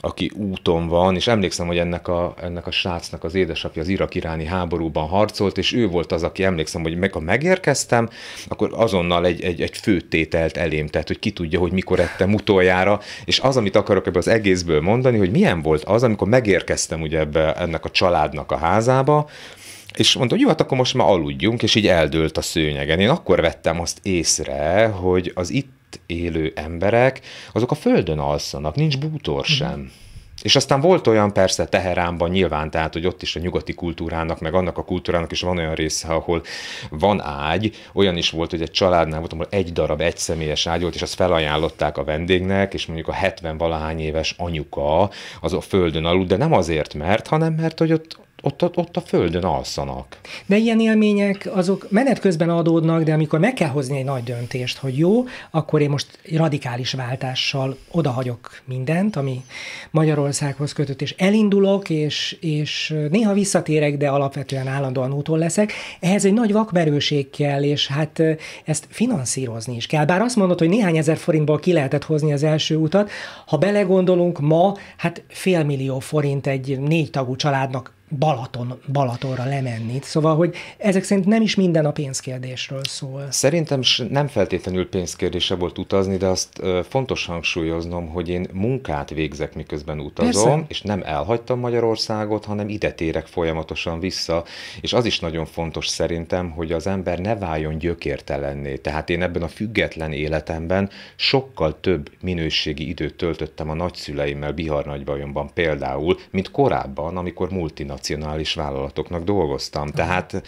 aki úton van, és emlékszem, hogy ennek a, ennek a srácnak az édesapja az irak-iráni háborúban harcolt, és ő volt az, aki emlékszem, hogy meg, ha megérkeztem, akkor azonnal egy, egy, egy főtételt elém, tehát hogy ki tudja, hogy mikor ettem utoljára, és az, amit akarok ebből az egészből mondani, hogy milyen volt az, amikor megérkeztem ugye ebbe, ennek a családnak a házába, és mondta, hogy jó, hát akkor most már aludjunk, és így eldőlt a szőnyegen. Én akkor vettem azt észre, hogy az itt élő emberek, azok a földön alszanak, nincs bútor mhm. sem. Mm. És aztán volt olyan persze Teheránban nyilván, tehát, hogy ott is a nyugati kultúrának, meg annak a kultúrának is van olyan része, ahol van ágy, olyan is volt, hogy egy családnál volt, ahol egy darab egyszemélyes ágy volt, és azt felajánlották a vendégnek, és mondjuk a 70 valahány éves anyuka az a földön aludt, de nem azért mert, hanem mert, hogy ott ott, ott, ott a földön alszanak. De ilyen élmények azok menet közben adódnak, de amikor meg kell hozni egy nagy döntést, hogy jó, akkor én most radikális váltással odahagyok mindent, ami Magyarországhoz kötött, és elindulok, és, és néha visszatérek, de alapvetően állandóan úton leszek. Ehhez egy nagy vakmerőség kell, és hát ezt finanszírozni is kell. Bár azt mondod, hogy néhány ezer forintból ki lehetett hozni az első utat, ha belegondolunk ma, hát félmillió forint egy négy tagú családnak Balaton, Balatonra lemenni. Szóval, hogy ezek szerint nem is minden a pénzkérdésről szól. Szerintem nem feltétlenül pénzkérdése volt utazni, de azt fontos hangsúlyoznom, hogy én munkát végzek, miközben utazom, Persze. és nem elhagytam Magyarországot, hanem ide térek folyamatosan vissza, és az is nagyon fontos szerintem, hogy az ember ne váljon gyökértelenné. Tehát én ebben a független életemben sokkal több minőségi időt töltöttem a nagyszüleimmel Bihar nagybajomban például, mint korábban, amikor multinat multinacionális vállalatoknak dolgoztam. Tehát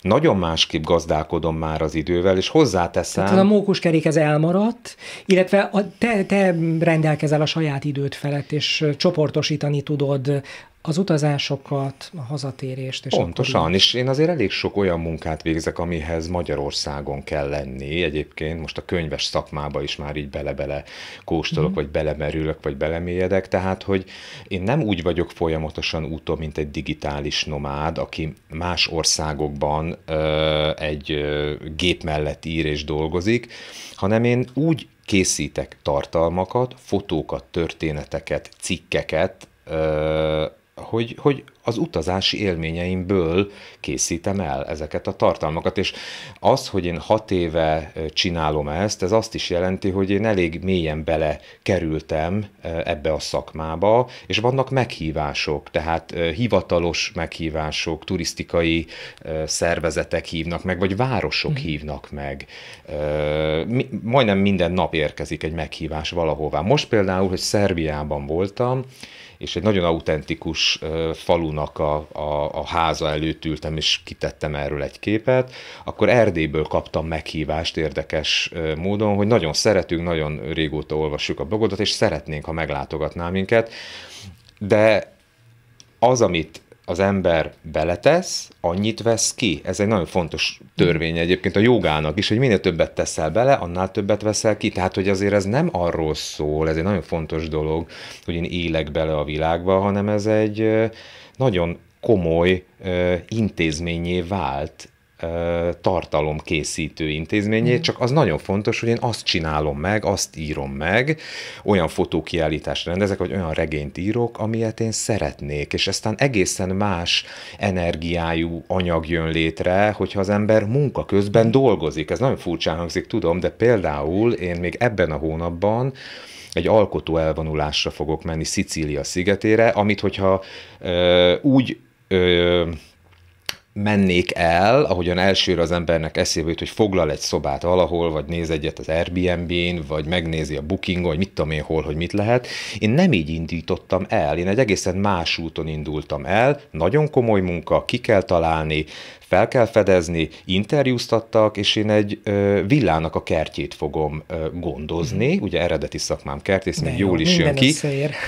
nagyon másképp gazdálkodom már az idővel, és hozzáteszem... Tehát a mókuskerék ez elmaradt, illetve a, te, te rendelkezel a saját időt felett, és csoportosítani tudod az utazásokat, a hazatérést. És Pontosan, akkor... és én azért elég sok olyan munkát végzek, amihez Magyarországon kell lenni. Egyébként most a könyves szakmába is már így bele-bele kóstolok, mm-hmm. vagy belemerülök, vagy belemélyedek, tehát hogy én nem úgy vagyok folyamatosan úton, mint egy digitális nomád, aki más országokban ö, egy ö, gép mellett ír és dolgozik, hanem én úgy készítek tartalmakat, fotókat, történeteket, cikkeket, ö, hogy, hogy az utazási élményeimből készítem el ezeket a tartalmakat, és az, hogy én hat éve csinálom ezt, ez azt is jelenti, hogy én elég mélyen bele kerültem ebbe a szakmába, és vannak meghívások, tehát hivatalos meghívások, turisztikai szervezetek hívnak meg, vagy városok hmm. hívnak meg. Majdnem minden nap érkezik egy meghívás valahová. Most például, hogy Szerbiában voltam, és egy nagyon autentikus falunak a, a, a háza előtt ültem, és kitettem erről egy képet, akkor Erdélyből kaptam meghívást érdekes módon, hogy nagyon szeretünk, nagyon régóta olvassuk a blogodat, és szeretnénk, ha meglátogatnál minket, de az, amit az ember beletesz, annyit vesz ki. Ez egy nagyon fontos törvény egyébként a jogának is, hogy minél többet teszel bele, annál többet veszel ki. Tehát, hogy azért ez nem arról szól, ez egy nagyon fontos dolog, hogy én élek bele a világba, hanem ez egy nagyon komoly intézményé vált tartalomkészítő intézményét, mm. csak az nagyon fontos, hogy én azt csinálom meg, azt írom meg, olyan fotókiállítást rendezek, vagy olyan regényt írok, amilyet én szeretnék, és aztán egészen más energiájú anyag jön létre, hogyha az ember munka közben mm. dolgozik. Ez nagyon furcsán hangzik, tudom, de például én még ebben a hónapban egy alkotó elvonulásra fogok menni Szicília szigetére, amit hogyha ö, úgy ö, mennék el, ahogyan elsőre az embernek eszébe jut, hogy foglal egy szobát valahol, vagy néz egyet az Airbnb-n, vagy megnézi a booking vagy mit tudom én hol, hogy mit lehet. Én nem így indítottam el, én egy egészen más úton indultam el, nagyon komoly munka, ki kell találni, fel kell fedezni, interjúztattak, és én egy ö, villának a kertjét fogom ö, gondozni, mhm. ugye eredeti szakmám kertész, még jól is jön ki,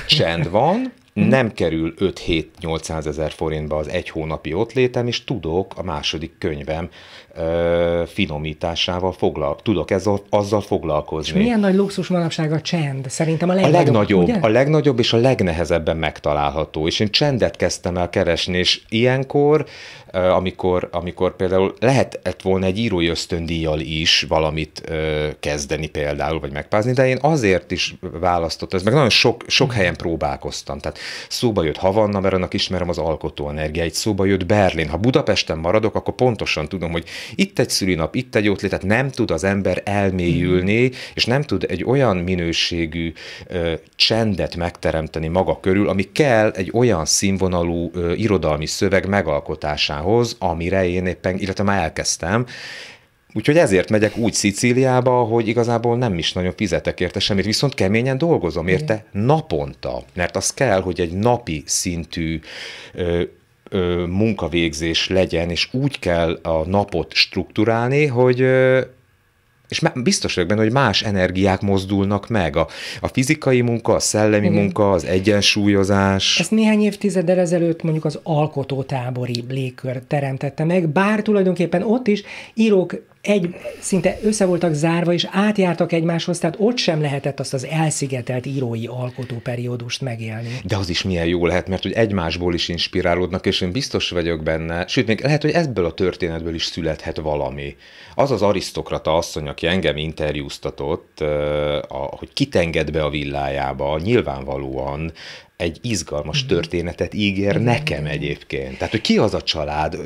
csend van, Mhm. nem kerül 5-7-800 ezer forintba az egy hónapi ottlétem, és tudok a második könyvem ö, finomításával foglalkozni, tudok ezzel, azzal foglalkozni. És milyen nagy luxus manapság a csend? Szerintem a legnagyobb. A legnagyobb, ugye? a legnagyobb és a legnehezebben megtalálható, és én csendet kezdtem el keresni, és ilyenkor, ö, amikor, amikor például lehetett volna egy írói ösztöndíjjal is valamit ö, kezdeni például, vagy megpázni, de én azért is választottam, ez meg nagyon sok, sok mhm. helyen próbálkoztam. Tehát Szóba jött Havanna, mert annak ismerem az alkotó energiáit, szóba jött Berlin. Ha Budapesten maradok, akkor pontosan tudom, hogy itt egy szülinap, itt egy ott tehát nem tud az ember elmélyülni, hmm. és nem tud egy olyan minőségű ö, csendet megteremteni maga körül, ami kell egy olyan színvonalú ö, irodalmi szöveg megalkotásához, amire én éppen, illetve már elkezdtem, Úgyhogy ezért megyek úgy Szicíliába, hogy igazából nem is nagyon fizetek érte semmit, viszont keményen dolgozom érte naponta, mert az kell, hogy egy napi szintű ö, ö, munkavégzés legyen, és úgy kell a napot strukturálni, hogy ö, és biztos vagyok benne, hogy más energiák mozdulnak meg. A, a fizikai munka, a szellemi Igen. munka, az egyensúlyozás. Ezt néhány évtizeddel ezelőtt mondjuk az alkotótábori légkör teremtette meg, bár tulajdonképpen ott is írók egy, szinte össze voltak zárva, és átjártak egymáshoz, tehát ott sem lehetett azt az elszigetelt írói alkotóperiódust megélni. De az is milyen jó lehet, mert hogy egymásból is inspirálódnak, és én biztos vagyok benne, sőt, még lehet, hogy ebből a történetből is születhet valami. Az az arisztokrata asszony, aki engem interjúztatott, hogy kitenged be a villájába, nyilvánvalóan egy izgalmas mhm. történetet ígér nekem egyébként. Tehát, hogy ki az a család,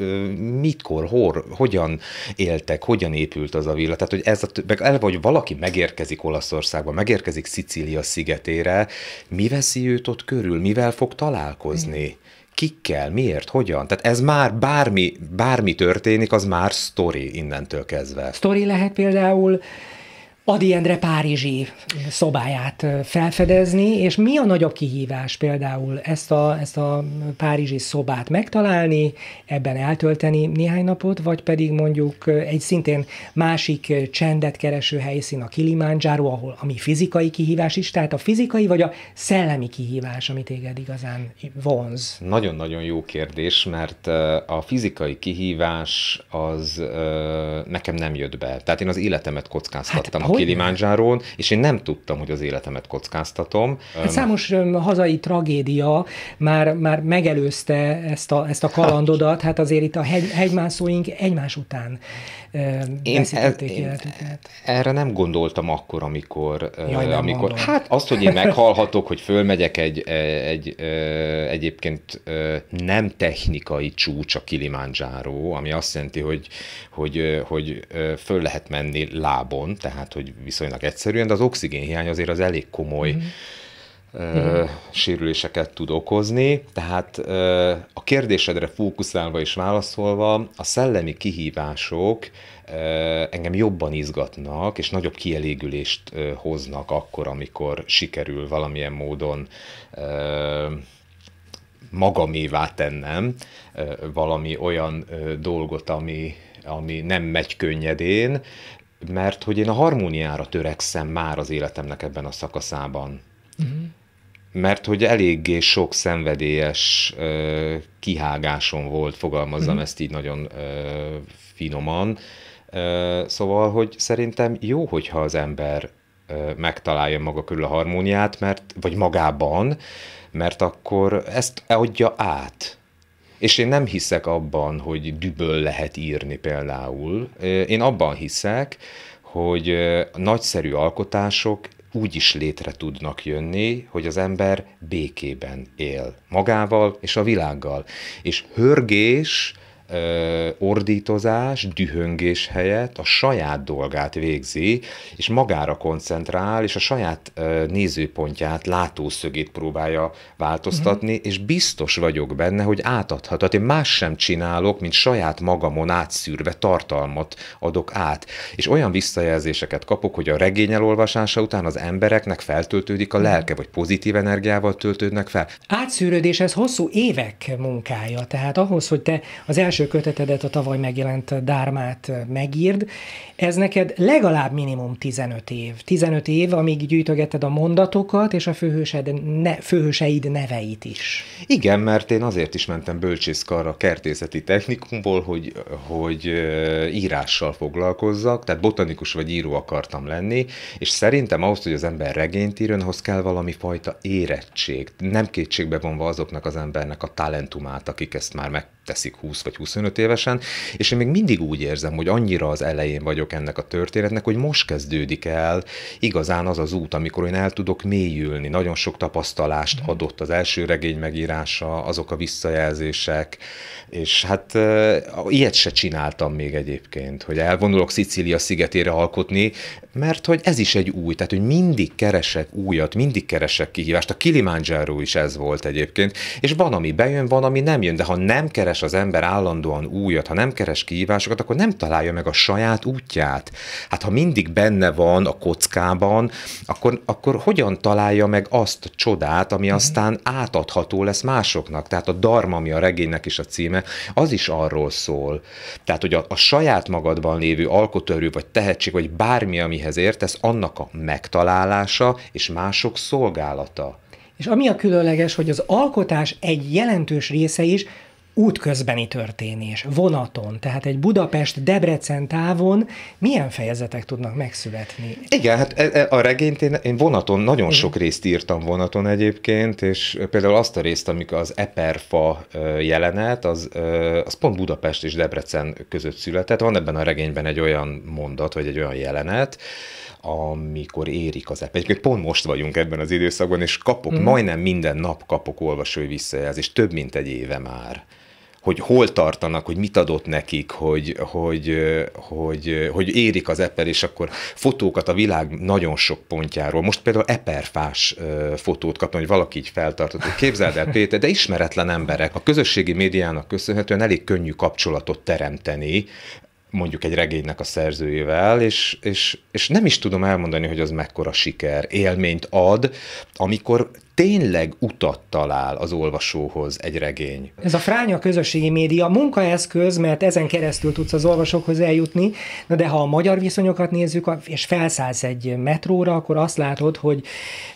Mikor, hor, hogyan éltek, hogyan hogyan épült az a villa. Tehát, hogy ez a, meg eleve, hogy valaki megérkezik Olaszországba, megérkezik Szicília szigetére, mi veszi őt ott körül, mivel fog találkozni? Mm kikkel, miért, hogyan. Tehát ez már bármi, bármi történik, az már sztori innentől kezdve. Sztori lehet például Adi Endre Párizsi szobáját felfedezni, és mi a nagyobb kihívás például ezt a, ezt a párizsi szobát megtalálni, ebben eltölteni néhány napot, vagy pedig mondjuk egy szintén másik csendet kereső helyszín a Kilimanjaro, ahol ami fizikai kihívás is, tehát a fizikai vagy a szellemi kihívás, amit téged igazán vonz? Nagyon-nagyon jó kérdés, mert a fizikai kihívás az nekem nem jött be. Tehát én az életemet kockáztattam. Hát, Kilimanjárón, és én nem tudtam, hogy az életemet kockáztatom. Hát számos hazai tragédia már, már megelőzte ezt a, ezt a kalandodat, hát azért itt a hegy, hegymászóink egymás után én, el, e- én erre nem gondoltam akkor, amikor... Jaj, nem amikor hát azt, hogy én meghalhatok, hogy fölmegyek egy, e, egy egyébként nem technikai csúcs a Kilimanjaro, ami azt jelenti, hogy, hogy, hogy föl lehet menni lábon, tehát, hogy hogy viszonylag egyszerűen, de az oxigénhiány azért az elég komoly mm. sérüléseket tud okozni. Tehát a kérdésedre fókuszálva és válaszolva, a szellemi kihívások engem jobban izgatnak, és nagyobb kielégülést hoznak akkor, amikor sikerül valamilyen módon magamévá tennem valami olyan dolgot, ami, ami nem megy könnyedén, mert hogy én a harmóniára törekszem már az életemnek ebben a szakaszában. Uh-huh. Mert hogy eléggé sok szenvedélyes ö, kihágásom volt, fogalmazzam uh-huh. ezt így nagyon ö, finoman. Ö, szóval, hogy szerintem jó, hogyha az ember ö, megtalálja maga körül a harmóniát, mert vagy magában, mert akkor ezt adja át és én nem hiszek abban, hogy düböl lehet írni például. Én abban hiszek, hogy nagyszerű alkotások úgy is létre tudnak jönni, hogy az ember békében él magával és a világgal. És hörgés ö, ordítozás, dühöngés helyett a saját dolgát végzi, és magára koncentrál, és a saját ö, nézőpontját, látószögét próbálja változtatni, mm-hmm. és biztos vagyok benne, hogy átadhat. Tehát én más sem csinálok, mint saját magamon átszűrve tartalmat adok át. És olyan visszajelzéseket kapok, hogy a regény elolvasása után az embereknek feltöltődik a mhm. lelke, vagy pozitív energiával töltődnek fel. Átszűrődés ez hosszú évek munkája, tehát ahhoz, hogy te az első első kötetedet, a tavaly megjelent Dármát megírd. Ez neked legalább minimum 15 év. 15 év, amíg gyűjtögeted a mondatokat és a főhősed ne, főhőseid neveit is. Igen, mert én azért is mentem bölcsészkarra kertészeti technikumból, hogy, hogy írással foglalkozzak, tehát botanikus vagy író akartam lenni, és szerintem ahhoz, hogy az ember regényt írjon, ahhoz kell valami fajta érettség. Nem kétségbe vonva azoknak az embernek a talentumát, akik ezt már meg teszik 20 vagy 25 évesen, és én még mindig úgy érzem, hogy annyira az elején vagyok ennek a történetnek, hogy most kezdődik el igazán az az út, amikor én el tudok mélyülni. Nagyon sok tapasztalást mhm. adott az első regény megírása, azok a visszajelzések, és hát ilyet se csináltam még egyébként, hogy elvonulok Szicília szigetére alkotni, mert hogy ez is egy új, tehát hogy mindig keresek újat, mindig keresek kihívást. A Kilimanjaro is ez volt egyébként, és van, ami bejön, van, ami nem jön, de ha nem keres kihívás, az ember állandóan újat, ha nem keres kihívásokat, akkor nem találja meg a saját útját. Hát ha mindig benne van a kockában, akkor, akkor hogyan találja meg azt a csodát, ami mm. aztán átadható lesz másoknak? Tehát a darma ami a regénynek is a címe, az is arról szól. Tehát, hogy a, a saját magadban lévő alkotörű, vagy tehetség, vagy bármi, amihez értesz, annak a megtalálása és mások szolgálata. És ami a különleges, hogy az alkotás egy jelentős része is útközbeni történés, vonaton, tehát egy Budapest-Debrecen távon milyen fejezetek tudnak megszületni? Igen, hát e, e, a regényt én, én vonaton, nagyon Igen. sok részt írtam vonaton egyébként, és például azt a részt, amikor az Eperfa jelenet, az, az pont Budapest és Debrecen között született. Van ebben a regényben egy olyan mondat, vagy egy olyan jelenet, amikor érik az EP. Egyébként pont most vagyunk ebben az időszakban, és kapok, mm. majdnem minden nap kapok olvasói visszajelzést, több mint egy éve már hogy hol tartanak, hogy mit adott nekik, hogy, hogy, hogy, hogy érik az eper, és akkor fotókat a világ nagyon sok pontjáról. Most például eperfás fotót kaptam, hogy valaki így feltartott. Képzeld el, Péter, de ismeretlen emberek. A közösségi médiának köszönhetően elég könnyű kapcsolatot teremteni mondjuk egy regénynek a szerzőjével, és, és, és nem is tudom elmondani, hogy az mekkora siker, élményt ad, amikor tényleg utat talál az olvasóhoz egy regény. Ez a fránya közösségi média munkaeszköz, mert ezen keresztül tudsz az olvasókhoz eljutni, Na de ha a magyar viszonyokat nézzük, és felszállsz egy metróra, akkor azt látod, hogy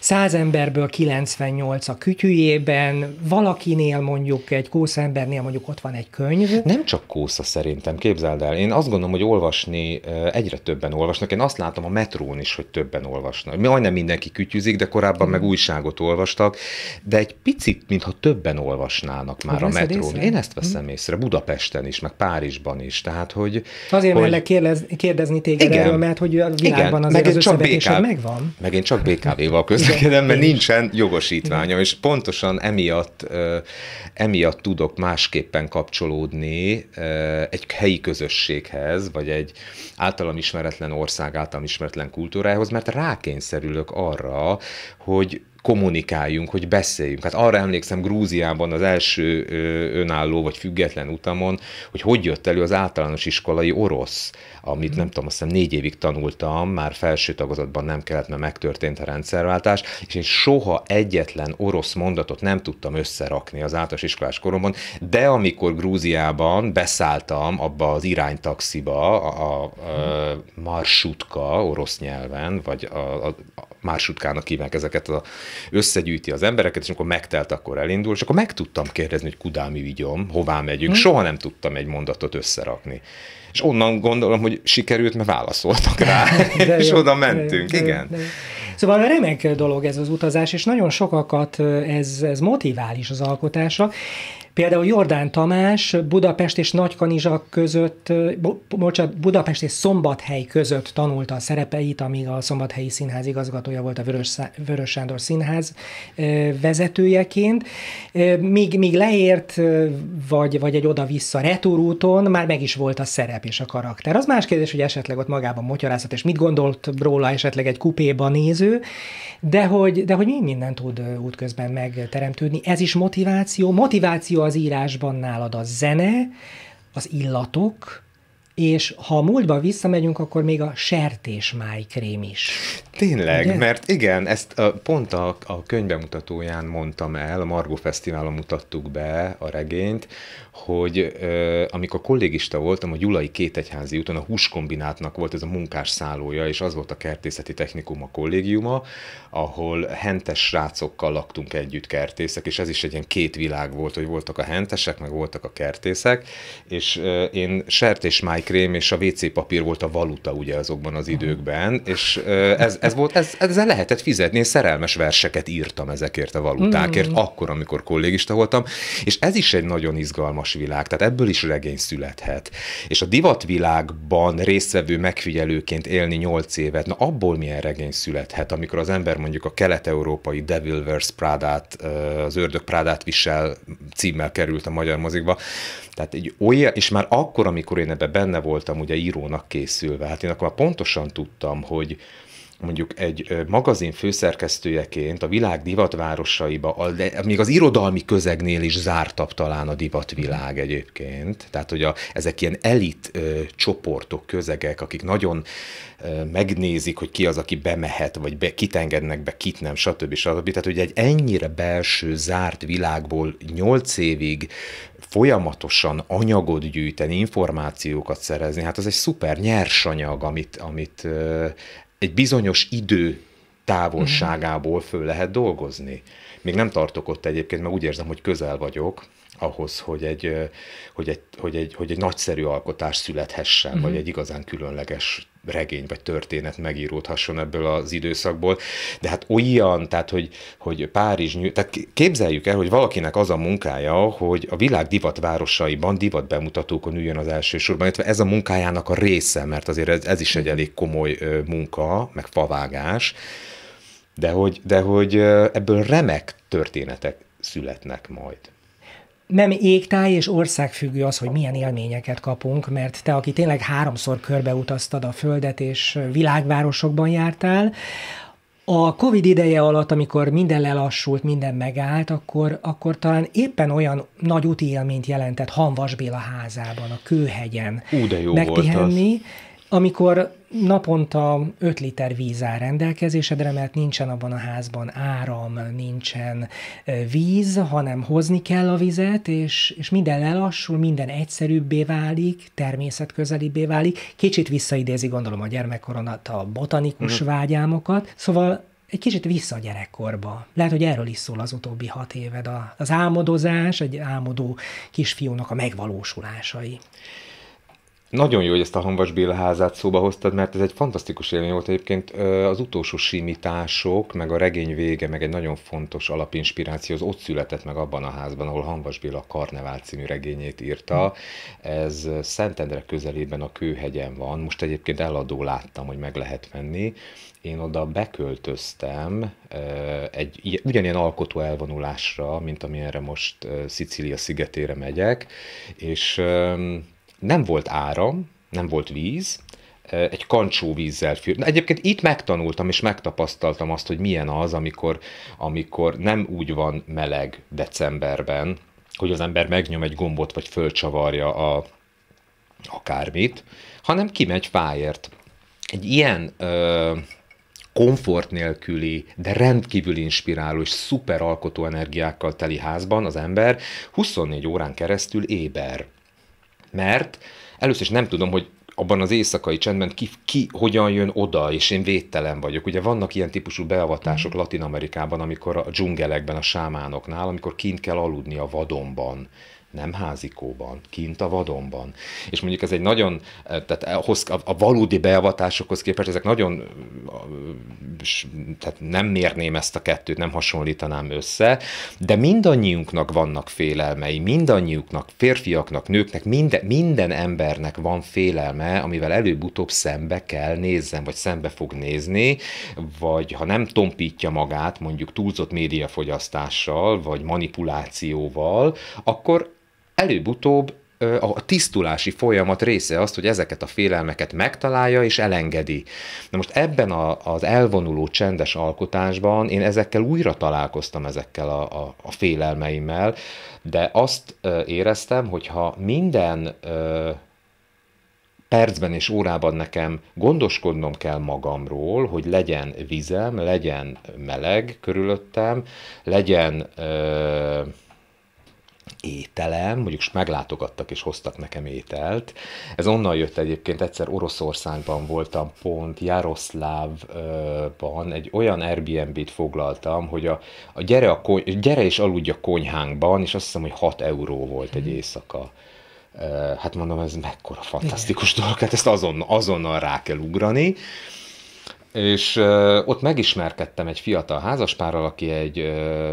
100 emberből 98 a kütyűjében, valakinél mondjuk egy embernél mondjuk ott van egy könyv. Nem csak kósza szerintem, képzeld el. Én azt gondolom, hogy olvasni eh, egyre többen olvasnak. Én azt látom a metrón is, hogy többen olvasnak. Majdnem mindenki kütyüzik, de korábban hmm. meg újságot olvas olvastak, de egy picit, mintha többen olvasnának már hogy a metrón. Én ezt veszem hmm. észre, Budapesten is, meg Párizsban is. Tehát, hogy... Azért hogy... mellek kérdez, kérdezni téged igen, erről, mert hogy a világban igen, azért meg az csak BKV, megvan. Meg én csak BKV-val közlekedem, mert nincsen jogosítványom, és pontosan emiatt, emiatt tudok másképpen kapcsolódni egy helyi közösséghez, vagy egy általam ismeretlen ország, általam ismeretlen kultúrához, mert rákényszerülök arra, hogy kommunikáljunk, hogy beszéljünk. Hát arra emlékszem Grúziában az első önálló vagy független utamon, hogy hogy jött elő az általános iskolai orosz, amit mm. nem tudom, azt hiszem négy évig tanultam, már felső tagozatban nem kellett, mert megtörtént a rendszerváltás, és én soha egyetlen orosz mondatot nem tudtam összerakni az általános iskolás koromban, de amikor Grúziában beszálltam abba az iránytaxiba, a, a, a mm. marsutka orosz nyelven, vagy a, a, a másutkának hívják ezeket, a, összegyűjti az embereket, és amikor megtelt, akkor elindul, és akkor meg tudtam kérdezni, hogy kudámi vigyom, hová megyünk, hm? soha nem tudtam egy mondatot összerakni. És onnan gondolom, hogy sikerült, mert válaszoltak rá, de és jó, oda mentünk, de jó, igen. De Szóval remek dolog ez az utazás, és nagyon sokakat ez, ez motivál is az alkotásra. Például Jordán Tamás Budapest és Nagykanizsa között, bo- bocsánat, Budapest és Szombathely között tanulta a szerepeit, amíg a Szombathelyi Színház igazgatója volt a Vörös, Vörös Sándor Színház vezetőjeként. Míg, míg leért, vagy, vagy egy oda-vissza retúrúton, már meg is volt a szerep és a karakter. Az más kérdés, hogy esetleg ott magában motyarázhat, és mit gondolt róla esetleg egy kupéba néző, de hogy, de hogy mi minden tud útközben megteremtődni. Ez is motiváció. Motiváció az írásban nálad a zene, az illatok, és ha a múltba visszamegyünk, akkor még a sertésmájkrém is. Tényleg, Ugye? mert igen, ezt a, pont a, a könyvemutatóján mondtam el, a Margó Fesztiválon mutattuk be a regényt, hogy ö, amikor kollégista voltam, a Gyulai Kétegyházi úton a Húskombinátnak volt ez a munkás szállója, és az volt a kertészeti technikum a kollégiuma, ahol hentes srácokkal laktunk együtt kertészek, és ez is egy ilyen két világ volt, hogy voltak a hentesek, meg voltak a kertészek, és ö, én sertésmáj aranykrém és a WC papír volt a valuta ugye azokban az időkben, és ez, ez volt, ez, ezzel lehetett fizetni, én szerelmes verseket írtam ezekért a valutákért, mm. akkor, amikor kollégista voltam, és ez is egy nagyon izgalmas világ, tehát ebből is regény születhet. És a divatvilágban résztvevő megfigyelőként élni nyolc évet, na abból milyen regény születhet, amikor az ember mondjuk a kelet-európai Devil Wears Prádát, az ördög Prádát visel címmel került a magyar mozikba, tehát egy olyan, és már akkor, amikor én ebben benne voltam, ugye írónak készülve, hát én akkor már pontosan tudtam, hogy, mondjuk egy magazin főszerkesztőjeként a világ divatvárosaiba, de még az irodalmi közegnél is zártabb talán a divatvilág egyébként. Tehát, hogy a, ezek ilyen elit ö, csoportok, közegek, akik nagyon ö, megnézik, hogy ki az, aki bemehet, vagy be, kit engednek be, kit nem, stb. stb. Tehát, hogy egy ennyire belső, zárt világból nyolc évig folyamatosan anyagot gyűjteni, információkat szerezni, hát az egy szuper nyersanyag, amit, amit egy bizonyos idő távolságából föl lehet dolgozni. Még nem tartok ott egyébként, mert úgy érzem, hogy közel vagyok, ahhoz, hogy egy, hogy egy, hogy egy, hogy egy nagyszerű alkotás születhessen, mm-hmm. vagy egy igazán különleges regény vagy történet megíródhasson ebből az időszakból. De hát olyan, tehát hogy, hogy Párizs, tehát képzeljük el, hogy valakinek az a munkája, hogy a világ divatvárosaiban divat bemutatókon üljön az elsősorban, illetve ez a munkájának a része, mert azért ez, ez is egy mhm. elég komoly munka, meg favágás, de hogy, de hogy ebből remek történetek születnek majd nem égtáj és országfüggő az, hogy milyen élményeket kapunk, mert te, aki tényleg háromszor körbeutaztad a Földet és világvárosokban jártál, a Covid ideje alatt, amikor minden lelassult, minden megállt, akkor, akkor talán éppen olyan nagy úti élményt jelentett Hanvas Béla házában, a Kőhegyen. Ú, de jó megpihenni, volt az amikor naponta 5 liter víz áll rendelkezésedre, mert nincsen abban a házban áram, nincsen víz, hanem hozni kell a vizet, és, és minden lelassul, minden egyszerűbbé válik, természetközelibbé válik. Kicsit visszaidézi, gondolom, a gyermekkoromat, a botanikus mm. vágyámokat. Szóval egy kicsit vissza a gyerekkorba. Lehet, hogy erről is szól az utóbbi hat éved, az álmodozás, egy álmodó kisfiúnak a megvalósulásai. Nagyon jó, hogy ezt a Hanvas Béla házát szóba hoztad, mert ez egy fantasztikus élmény volt egyébként. Az utolsó simítások, meg a regény vége, meg egy nagyon fontos alapinspiráció, az ott született meg abban a házban, ahol Hanvas Béla a Karnevál című regényét írta. Ez Szentendre közelében a Kőhegyen van. Most egyébként eladó láttam, hogy meg lehet menni. Én oda beköltöztem egy ugyanilyen alkotó elvonulásra, mint amilyenre most Szicília szigetére megyek, és nem volt áram, nem volt víz, egy kancsó vízzel fűr. Egyébként itt megtanultam és megtapasztaltam azt, hogy milyen az, amikor, amikor nem úgy van meleg decemberben, hogy az ember megnyom egy gombot, vagy fölcsavarja a, akármit, hanem kimegy fáért. Egy ilyen ö, komfort nélküli, de rendkívül inspiráló és szuper alkotó energiákkal teli házban az ember 24 órán keresztül éber mert először is nem tudom, hogy abban az éjszakai csendben ki, ki hogyan jön oda, és én védtelen vagyok. Ugye vannak ilyen típusú beavatások mm. Latin Amerikában, amikor a dzsungelekben, a sámánoknál, amikor kint kell aludni a vadonban, nem házikóban, kint a vadonban. És mondjuk ez egy nagyon, eh, tehát eh, a valódi beavatásokhoz képest ezek nagyon, eh, tehát nem mérném ezt a kettőt, nem hasonlítanám össze, de mindannyiunknak vannak félelmei, mindannyiuknak, férfiaknak, nőknek, minden, minden embernek van félelme, amivel előbb-utóbb szembe kell nézzen, vagy szembe fog nézni, vagy ha nem tompítja magát mondjuk túlzott médiafogyasztással, vagy manipulációval, akkor előbb-utóbb a tisztulási folyamat része az, hogy ezeket a félelmeket megtalálja és elengedi. Na most ebben a, az elvonuló csendes alkotásban én ezekkel újra találkoztam, ezekkel a, a, a félelmeimmel, de azt éreztem, hogy ha minden percben és órában nekem gondoskodnom kell magamról, hogy legyen vizem, legyen meleg körülöttem, legyen... Ö, ételem, mondjuk is meglátogattak és hoztak nekem ételt. Ez onnan jött egyébként, egyszer Oroszországban voltam pont, Jaroszlávban, egy olyan Airbnb-t foglaltam, hogy a, a gyere, a kony, gyere és aludj a konyhánkban, és azt hiszem, hogy 6 euró volt egy mhm. éjszaka hát mondom, ez mekkora fantasztikus Igen. dolog, hát ezt azon, azonnal rá kell ugrani és ott megismerkedtem egy fiatal házaspárral, aki egy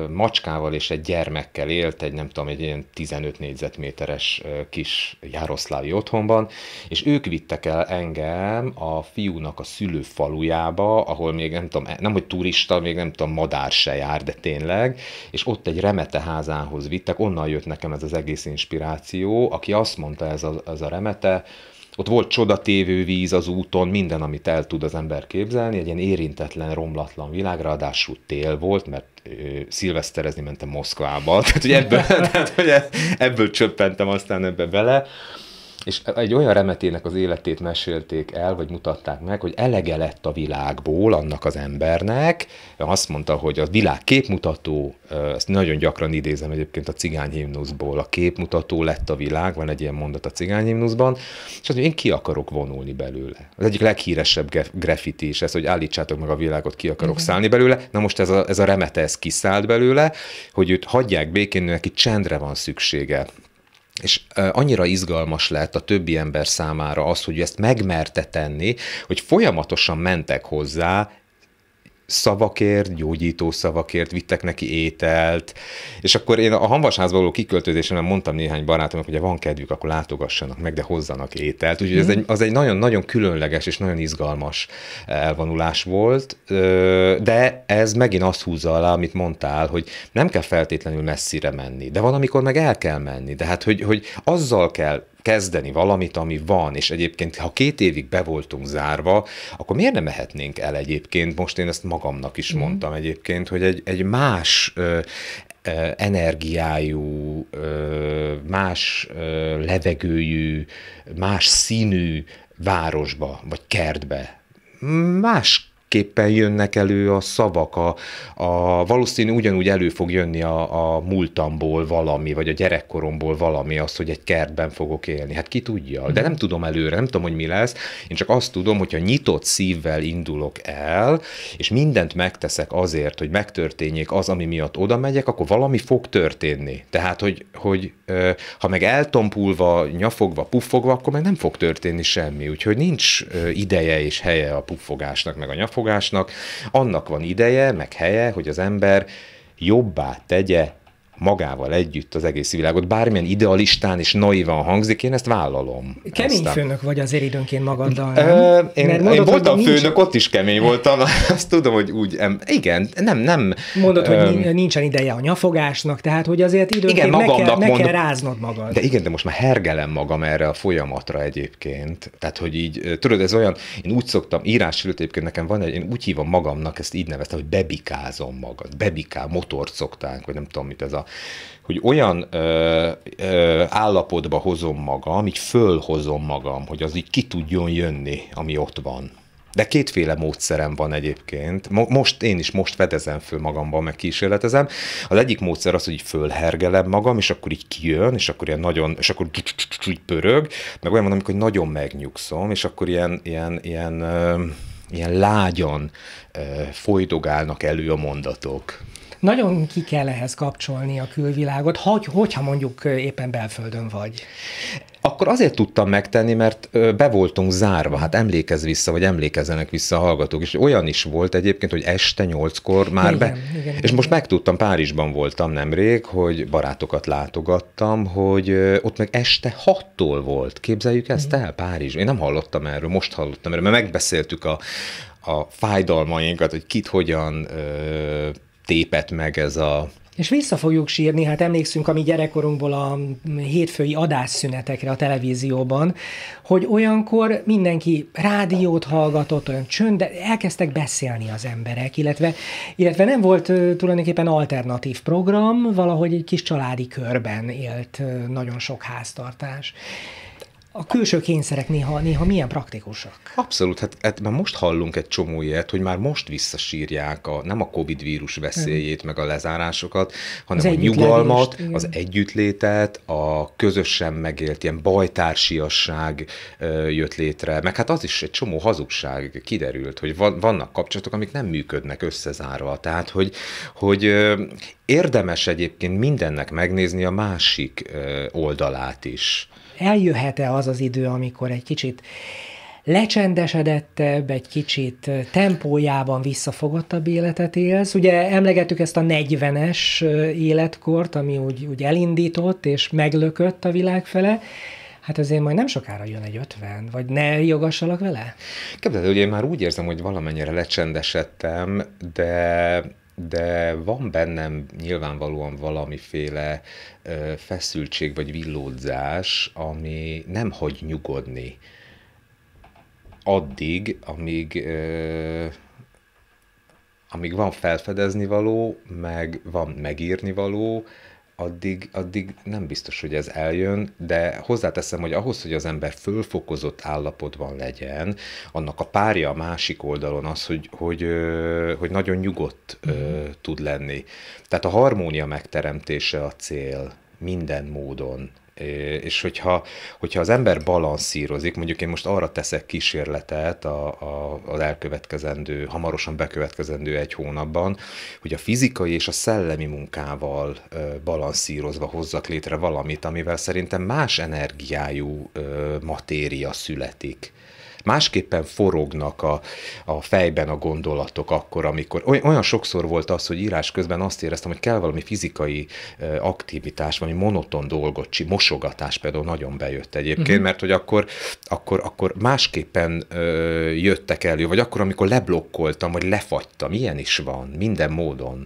macskával és egy gyermekkel élt, egy nem tudom, egy ilyen 15 négyzetméteres kis jároszlávi otthonban, és ők vittek el engem a fiúnak a szülőfalujába, ahol még nem tudom, nem hogy turista, még nem tudom, madár se jár, de tényleg, és ott egy remete házához vittek, onnan jött nekem ez az egész inspiráció, aki azt mondta ez a, ez a remete, ott volt csodatévő víz az úton, minden, amit el tud az ember képzelni, egy ilyen érintetlen, romlatlan világ, ráadásul tél volt, mert ö, szilveszterezni mentem Moszkvába, tehát hogy ebből, tehát, hogy e- ebből csöppentem aztán ebbe bele, és egy olyan remetének az életét mesélték el, vagy mutatták meg, hogy elege lett a világból annak az embernek, azt mondta, hogy a világ képmutató, ezt nagyon gyakran idézem egyébként a cigányhimnuszból, a képmutató lett a világ, van egy ilyen mondat a cigányhimnuszban, és azt mondja, én ki akarok vonulni belőle. Az egyik leghíresebb graffiti is ez, hogy állítsátok meg a világot, ki akarok uh-huh. szállni belőle. Na most ez a, ez a remete, ez kiszállt belőle, hogy őt hagyják békén, neki csendre van szüksége és annyira izgalmas lett a többi ember számára az, hogy ezt megmerte tenni, hogy folyamatosan mentek hozzá szavakért, gyógyító szavakért vittek neki ételt, és akkor én a hanvasházba való kiköltözésen mondtam néhány barátomnak, hogy ha van kedvük, akkor látogassanak meg, de hozzanak ételt. Úgyhogy mm. ez mhm. egy, az egy nagyon-nagyon különleges és nagyon izgalmas elvonulás volt, de ez megint azt húzza alá, amit mondtál, hogy nem kell feltétlenül messzire menni, de van, amikor meg el kell menni, de hát, hogy, hogy azzal kell kezdeni valamit, ami van, és egyébként, ha két évig be voltunk zárva, akkor miért nem mehetnénk el egyébként? Most én ezt magamnak is mm. mondtam egyébként, hogy egy, egy más ö, energiájú, más levegőjű, más színű városba, vagy kertbe más Képen jönnek elő a szavak, a, a valószínű ugyanúgy elő fog jönni a, a múltamból valami, vagy a gyerekkoromból valami az, hogy egy kertben fogok élni. Hát ki tudja, de nem tudom előre, nem tudom, hogy mi lesz. Én csak azt tudom, hogyha nyitott szívvel indulok el, és mindent megteszek azért, hogy megtörténjék az, ami miatt oda megyek, akkor valami fog történni. Tehát, hogy, hogy ha meg eltompulva, nyafogva, puffogva, akkor meg nem fog történni semmi. Úgyhogy nincs ideje és helye a puffogásnak, meg a nyafogásnak, felfogásnak, annak van ideje, meg helye, hogy az ember jobbá tegye magával együtt az egész világot. Bármilyen idealistán és naivan hangzik, én ezt vállalom. Kemény Aztán... főnök vagy azért időnként magaddal, nem? én, mondod, én voltam hogy főnök, ott is kemény voltam, azt tudom, hogy úgy, igen, nem, nem. Mondod, ö... hogy nincsen ideje a nyafogásnak, tehát hogy azért időnként igen, magamnak ne, kell, ne kell ráznod magad. De igen, de most már hergelem magam erre a folyamatra egyébként. Tehát, hogy így, tudod, ez olyan, én úgy szoktam, írás egyébként nekem van egy, én úgy hívom magamnak, ezt így neveztem, hogy bebikázom magad, Bebiká, motort szoktánk, vagy nem tudom, mit ez a hogy olyan ö, ö, állapotba hozom magam, így fölhozom magam, hogy az így ki tudjon jönni, ami ott van. De kétféle módszerem van egyébként. Most én is most fedezem föl magamban, meg kísérletezem. Az egyik módszer az, hogy fölhergelem magam, és akkor így kijön, és akkor ilyen nagyon, és akkor így pörög, meg olyan van, amikor nagyon megnyugszom, és akkor ilyen, ilyen, ilyen, ilyen lágyan folytogálnak elő a mondatok. Nagyon ki kell ehhez kapcsolni a külvilágot, hogy, hogyha mondjuk éppen belföldön vagy. Akkor azért tudtam megtenni, mert be voltunk zárva, hát emlékez vissza, vagy emlékezzenek vissza a hallgatók, és olyan is volt egyébként, hogy este nyolckor már igen, be, igen, és igen. most megtudtam, Párizsban voltam nemrég, hogy barátokat látogattam, hogy ott meg este hattól volt, képzeljük ezt mhm. el Párizs? Én nem hallottam erről, most hallottam erről, mert megbeszéltük a, a fájdalmainkat, hogy kit hogyan ö, tépet meg ez a... És vissza fogjuk sírni, hát emlékszünk a mi gyerekkorunkból a hétfői adásszünetekre a televízióban, hogy olyankor mindenki rádiót hallgatott, olyan csönd, de elkezdtek beszélni az emberek, illetve, illetve nem volt tulajdonképpen alternatív program, valahogy egy kis családi körben élt nagyon sok háztartás a külső kényszerek néha, néha milyen praktikusak? Abszolút, hát, hát már most hallunk egy csomó ilyet, hogy már most visszasírják a, nem a Covid vírus veszélyét, mm. meg a lezárásokat, hanem az a nyugalmat, igen. az együttlétet, a közösen megélt ilyen bajtársiasság jött létre, meg hát az is egy csomó hazugság kiderült, hogy van, vannak kapcsolatok, amik nem működnek összezárva, tehát hogy, hogy érdemes egyébként mindennek megnézni a másik oldalát is eljöhet-e az az idő, amikor egy kicsit lecsendesedettebb, egy kicsit tempójában visszafogottabb életet élsz. Ugye emlegettük ezt a 40-es életkort, ami úgy, úgy elindított és meglökött a világ fele, hát azért majd nem sokára jön egy 50, vagy ne jogassalak vele? Képzeld, hogy én már úgy érzem, hogy valamennyire lecsendesedtem, de de van bennem nyilvánvalóan valamiféle feszültség vagy villódzás, ami nem hagy nyugodni addig, amíg, amíg van felfedezni való, meg van megírni való, addig, addig nem biztos, hogy ez eljön, de hozzáteszem, hogy ahhoz, hogy az ember fölfokozott állapotban legyen, annak a párja a másik oldalon az, hogy, hogy, hogy nagyon nyugodt mm. tud lenni. Tehát a harmónia megteremtése a cél minden módon. És hogyha, hogyha az ember balanszírozik, mondjuk én most arra teszek kísérletet a, a, az elkövetkezendő, hamarosan bekövetkezendő egy hónapban, hogy a fizikai és a szellemi munkával balanszírozva hozzak létre valamit, amivel szerintem más energiájú matéria születik másképpen forognak a, a fejben a gondolatok akkor, amikor olyan sokszor volt az, hogy írás közben azt éreztem, hogy kell valami fizikai aktivitás, valami monoton dolgot, csi, mosogatás például nagyon bejött egyébként, uh-huh. mert hogy akkor, akkor, akkor másképpen ö, jöttek elő, vagy akkor, amikor leblokkoltam, vagy lefagytam, ilyen is van, minden módon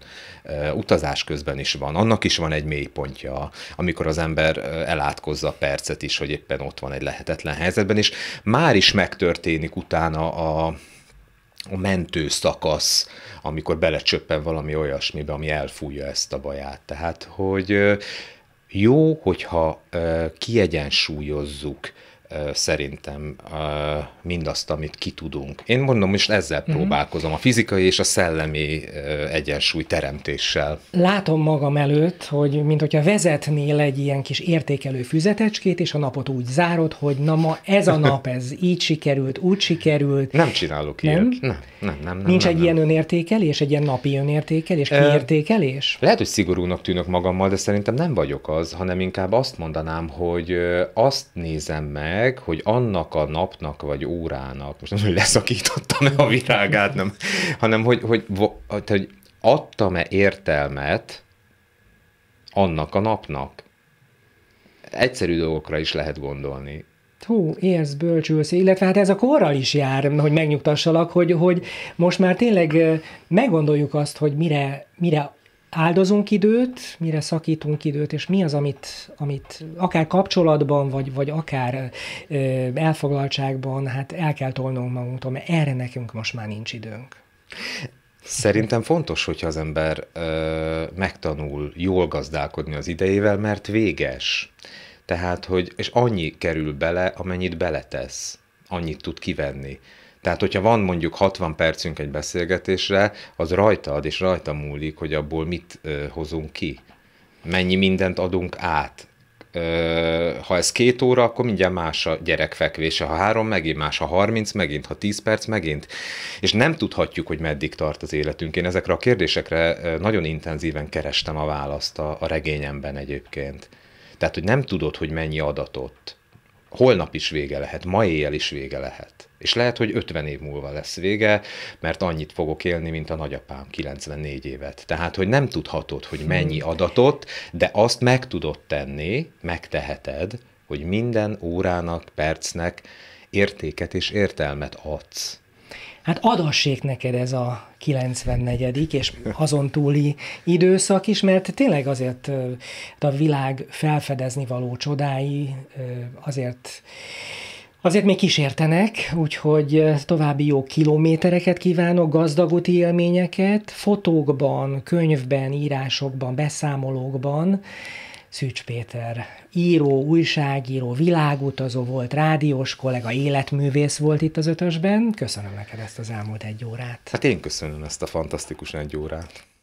utazás közben is van, annak is van egy mélypontja, amikor az ember elátkozza a percet is, hogy éppen ott van egy lehetetlen helyzetben, és már is megtörténik utána a, a mentő szakasz, amikor belecsöppen valami olyasmibe, ami elfújja ezt a baját. Tehát, hogy jó, hogyha kiegyensúlyozzuk szerintem mindazt, amit ki tudunk. Én mondom, most ezzel mm-hmm. próbálkozom, a fizikai és a szellemi egyensúly teremtéssel. Látom magam előtt, hogy mint hogyha vezetnél egy ilyen kis értékelő füzetecskét, és a napot úgy zárod, hogy na ma ez a nap, ez így sikerült, úgy sikerült. Nem csinálok nem? ilyet. Nem, nem, nem. nem Nincs nem, egy nem. ilyen önértékelés, egy ilyen napi önértékelés, kiértékelés? Lehet, hogy szigorúnak tűnök magammal, de szerintem nem vagyok az, hanem inkább azt mondanám, hogy azt nézem meg, meg, hogy annak a napnak vagy órának, most nem hogy leszakítottam-e a virágát, nem, hanem hogy, hogy, hogy, hogy adtam-e értelmet annak a napnak. Egyszerű dolgokra is lehet gondolni. Hú, érsz, bölcsülsz, illetve hát ez a korral is jár, hogy megnyugtassalak, hogy, hogy most már tényleg eh, meggondoljuk azt, hogy mire, mire áldozunk időt, mire szakítunk időt, és mi az, amit, amit akár kapcsolatban, vagy, vagy akár ö, elfoglaltságban, hát el kell tolnunk magunktól, mert erre nekünk most már nincs időnk. Szerintem fontos, hogyha az ember ö, megtanul jól gazdálkodni az idejével, mert véges. Tehát, hogy, és annyi kerül bele, amennyit beletesz, annyit tud kivenni. Tehát, hogyha van mondjuk 60 percünk egy beszélgetésre, az rajtad és rajta múlik, hogy abból mit ö, hozunk ki. Mennyi mindent adunk át. Ö, ha ez két óra, akkor mindjárt más a gyerek fekvése. Ha három, megint más. Ha harminc, megint. Ha tíz perc, megint. És nem tudhatjuk, hogy meddig tart az életünk. Én ezekre a kérdésekre nagyon intenzíven kerestem a választ a, a regényemben egyébként. Tehát, hogy nem tudod, hogy mennyi adatot. Holnap is vége lehet, ma éjjel is vége lehet. És lehet, hogy 50 év múlva lesz vége, mert annyit fogok élni, mint a nagyapám, 94 évet. Tehát, hogy nem tudhatod, hogy mennyi hmm. adatot, de azt meg tudod tenni, megteheted, hogy minden órának, percnek értéket és értelmet adsz. Hát adassék neked ez a 94. és azon túli időszak is, mert tényleg azért a világ felfedezni való csodái azért Azért még kísértenek, úgyhogy eh, további jó kilométereket kívánok, gazdag élményeket, fotókban, könyvben, írásokban, beszámolókban. Szűcs Péter író, újságíró, világutazó volt, rádiós kollega, életművész volt itt az ötösben. Köszönöm neked ezt az elmúlt egy órát. Hát én köszönöm ezt a fantasztikus egy órát.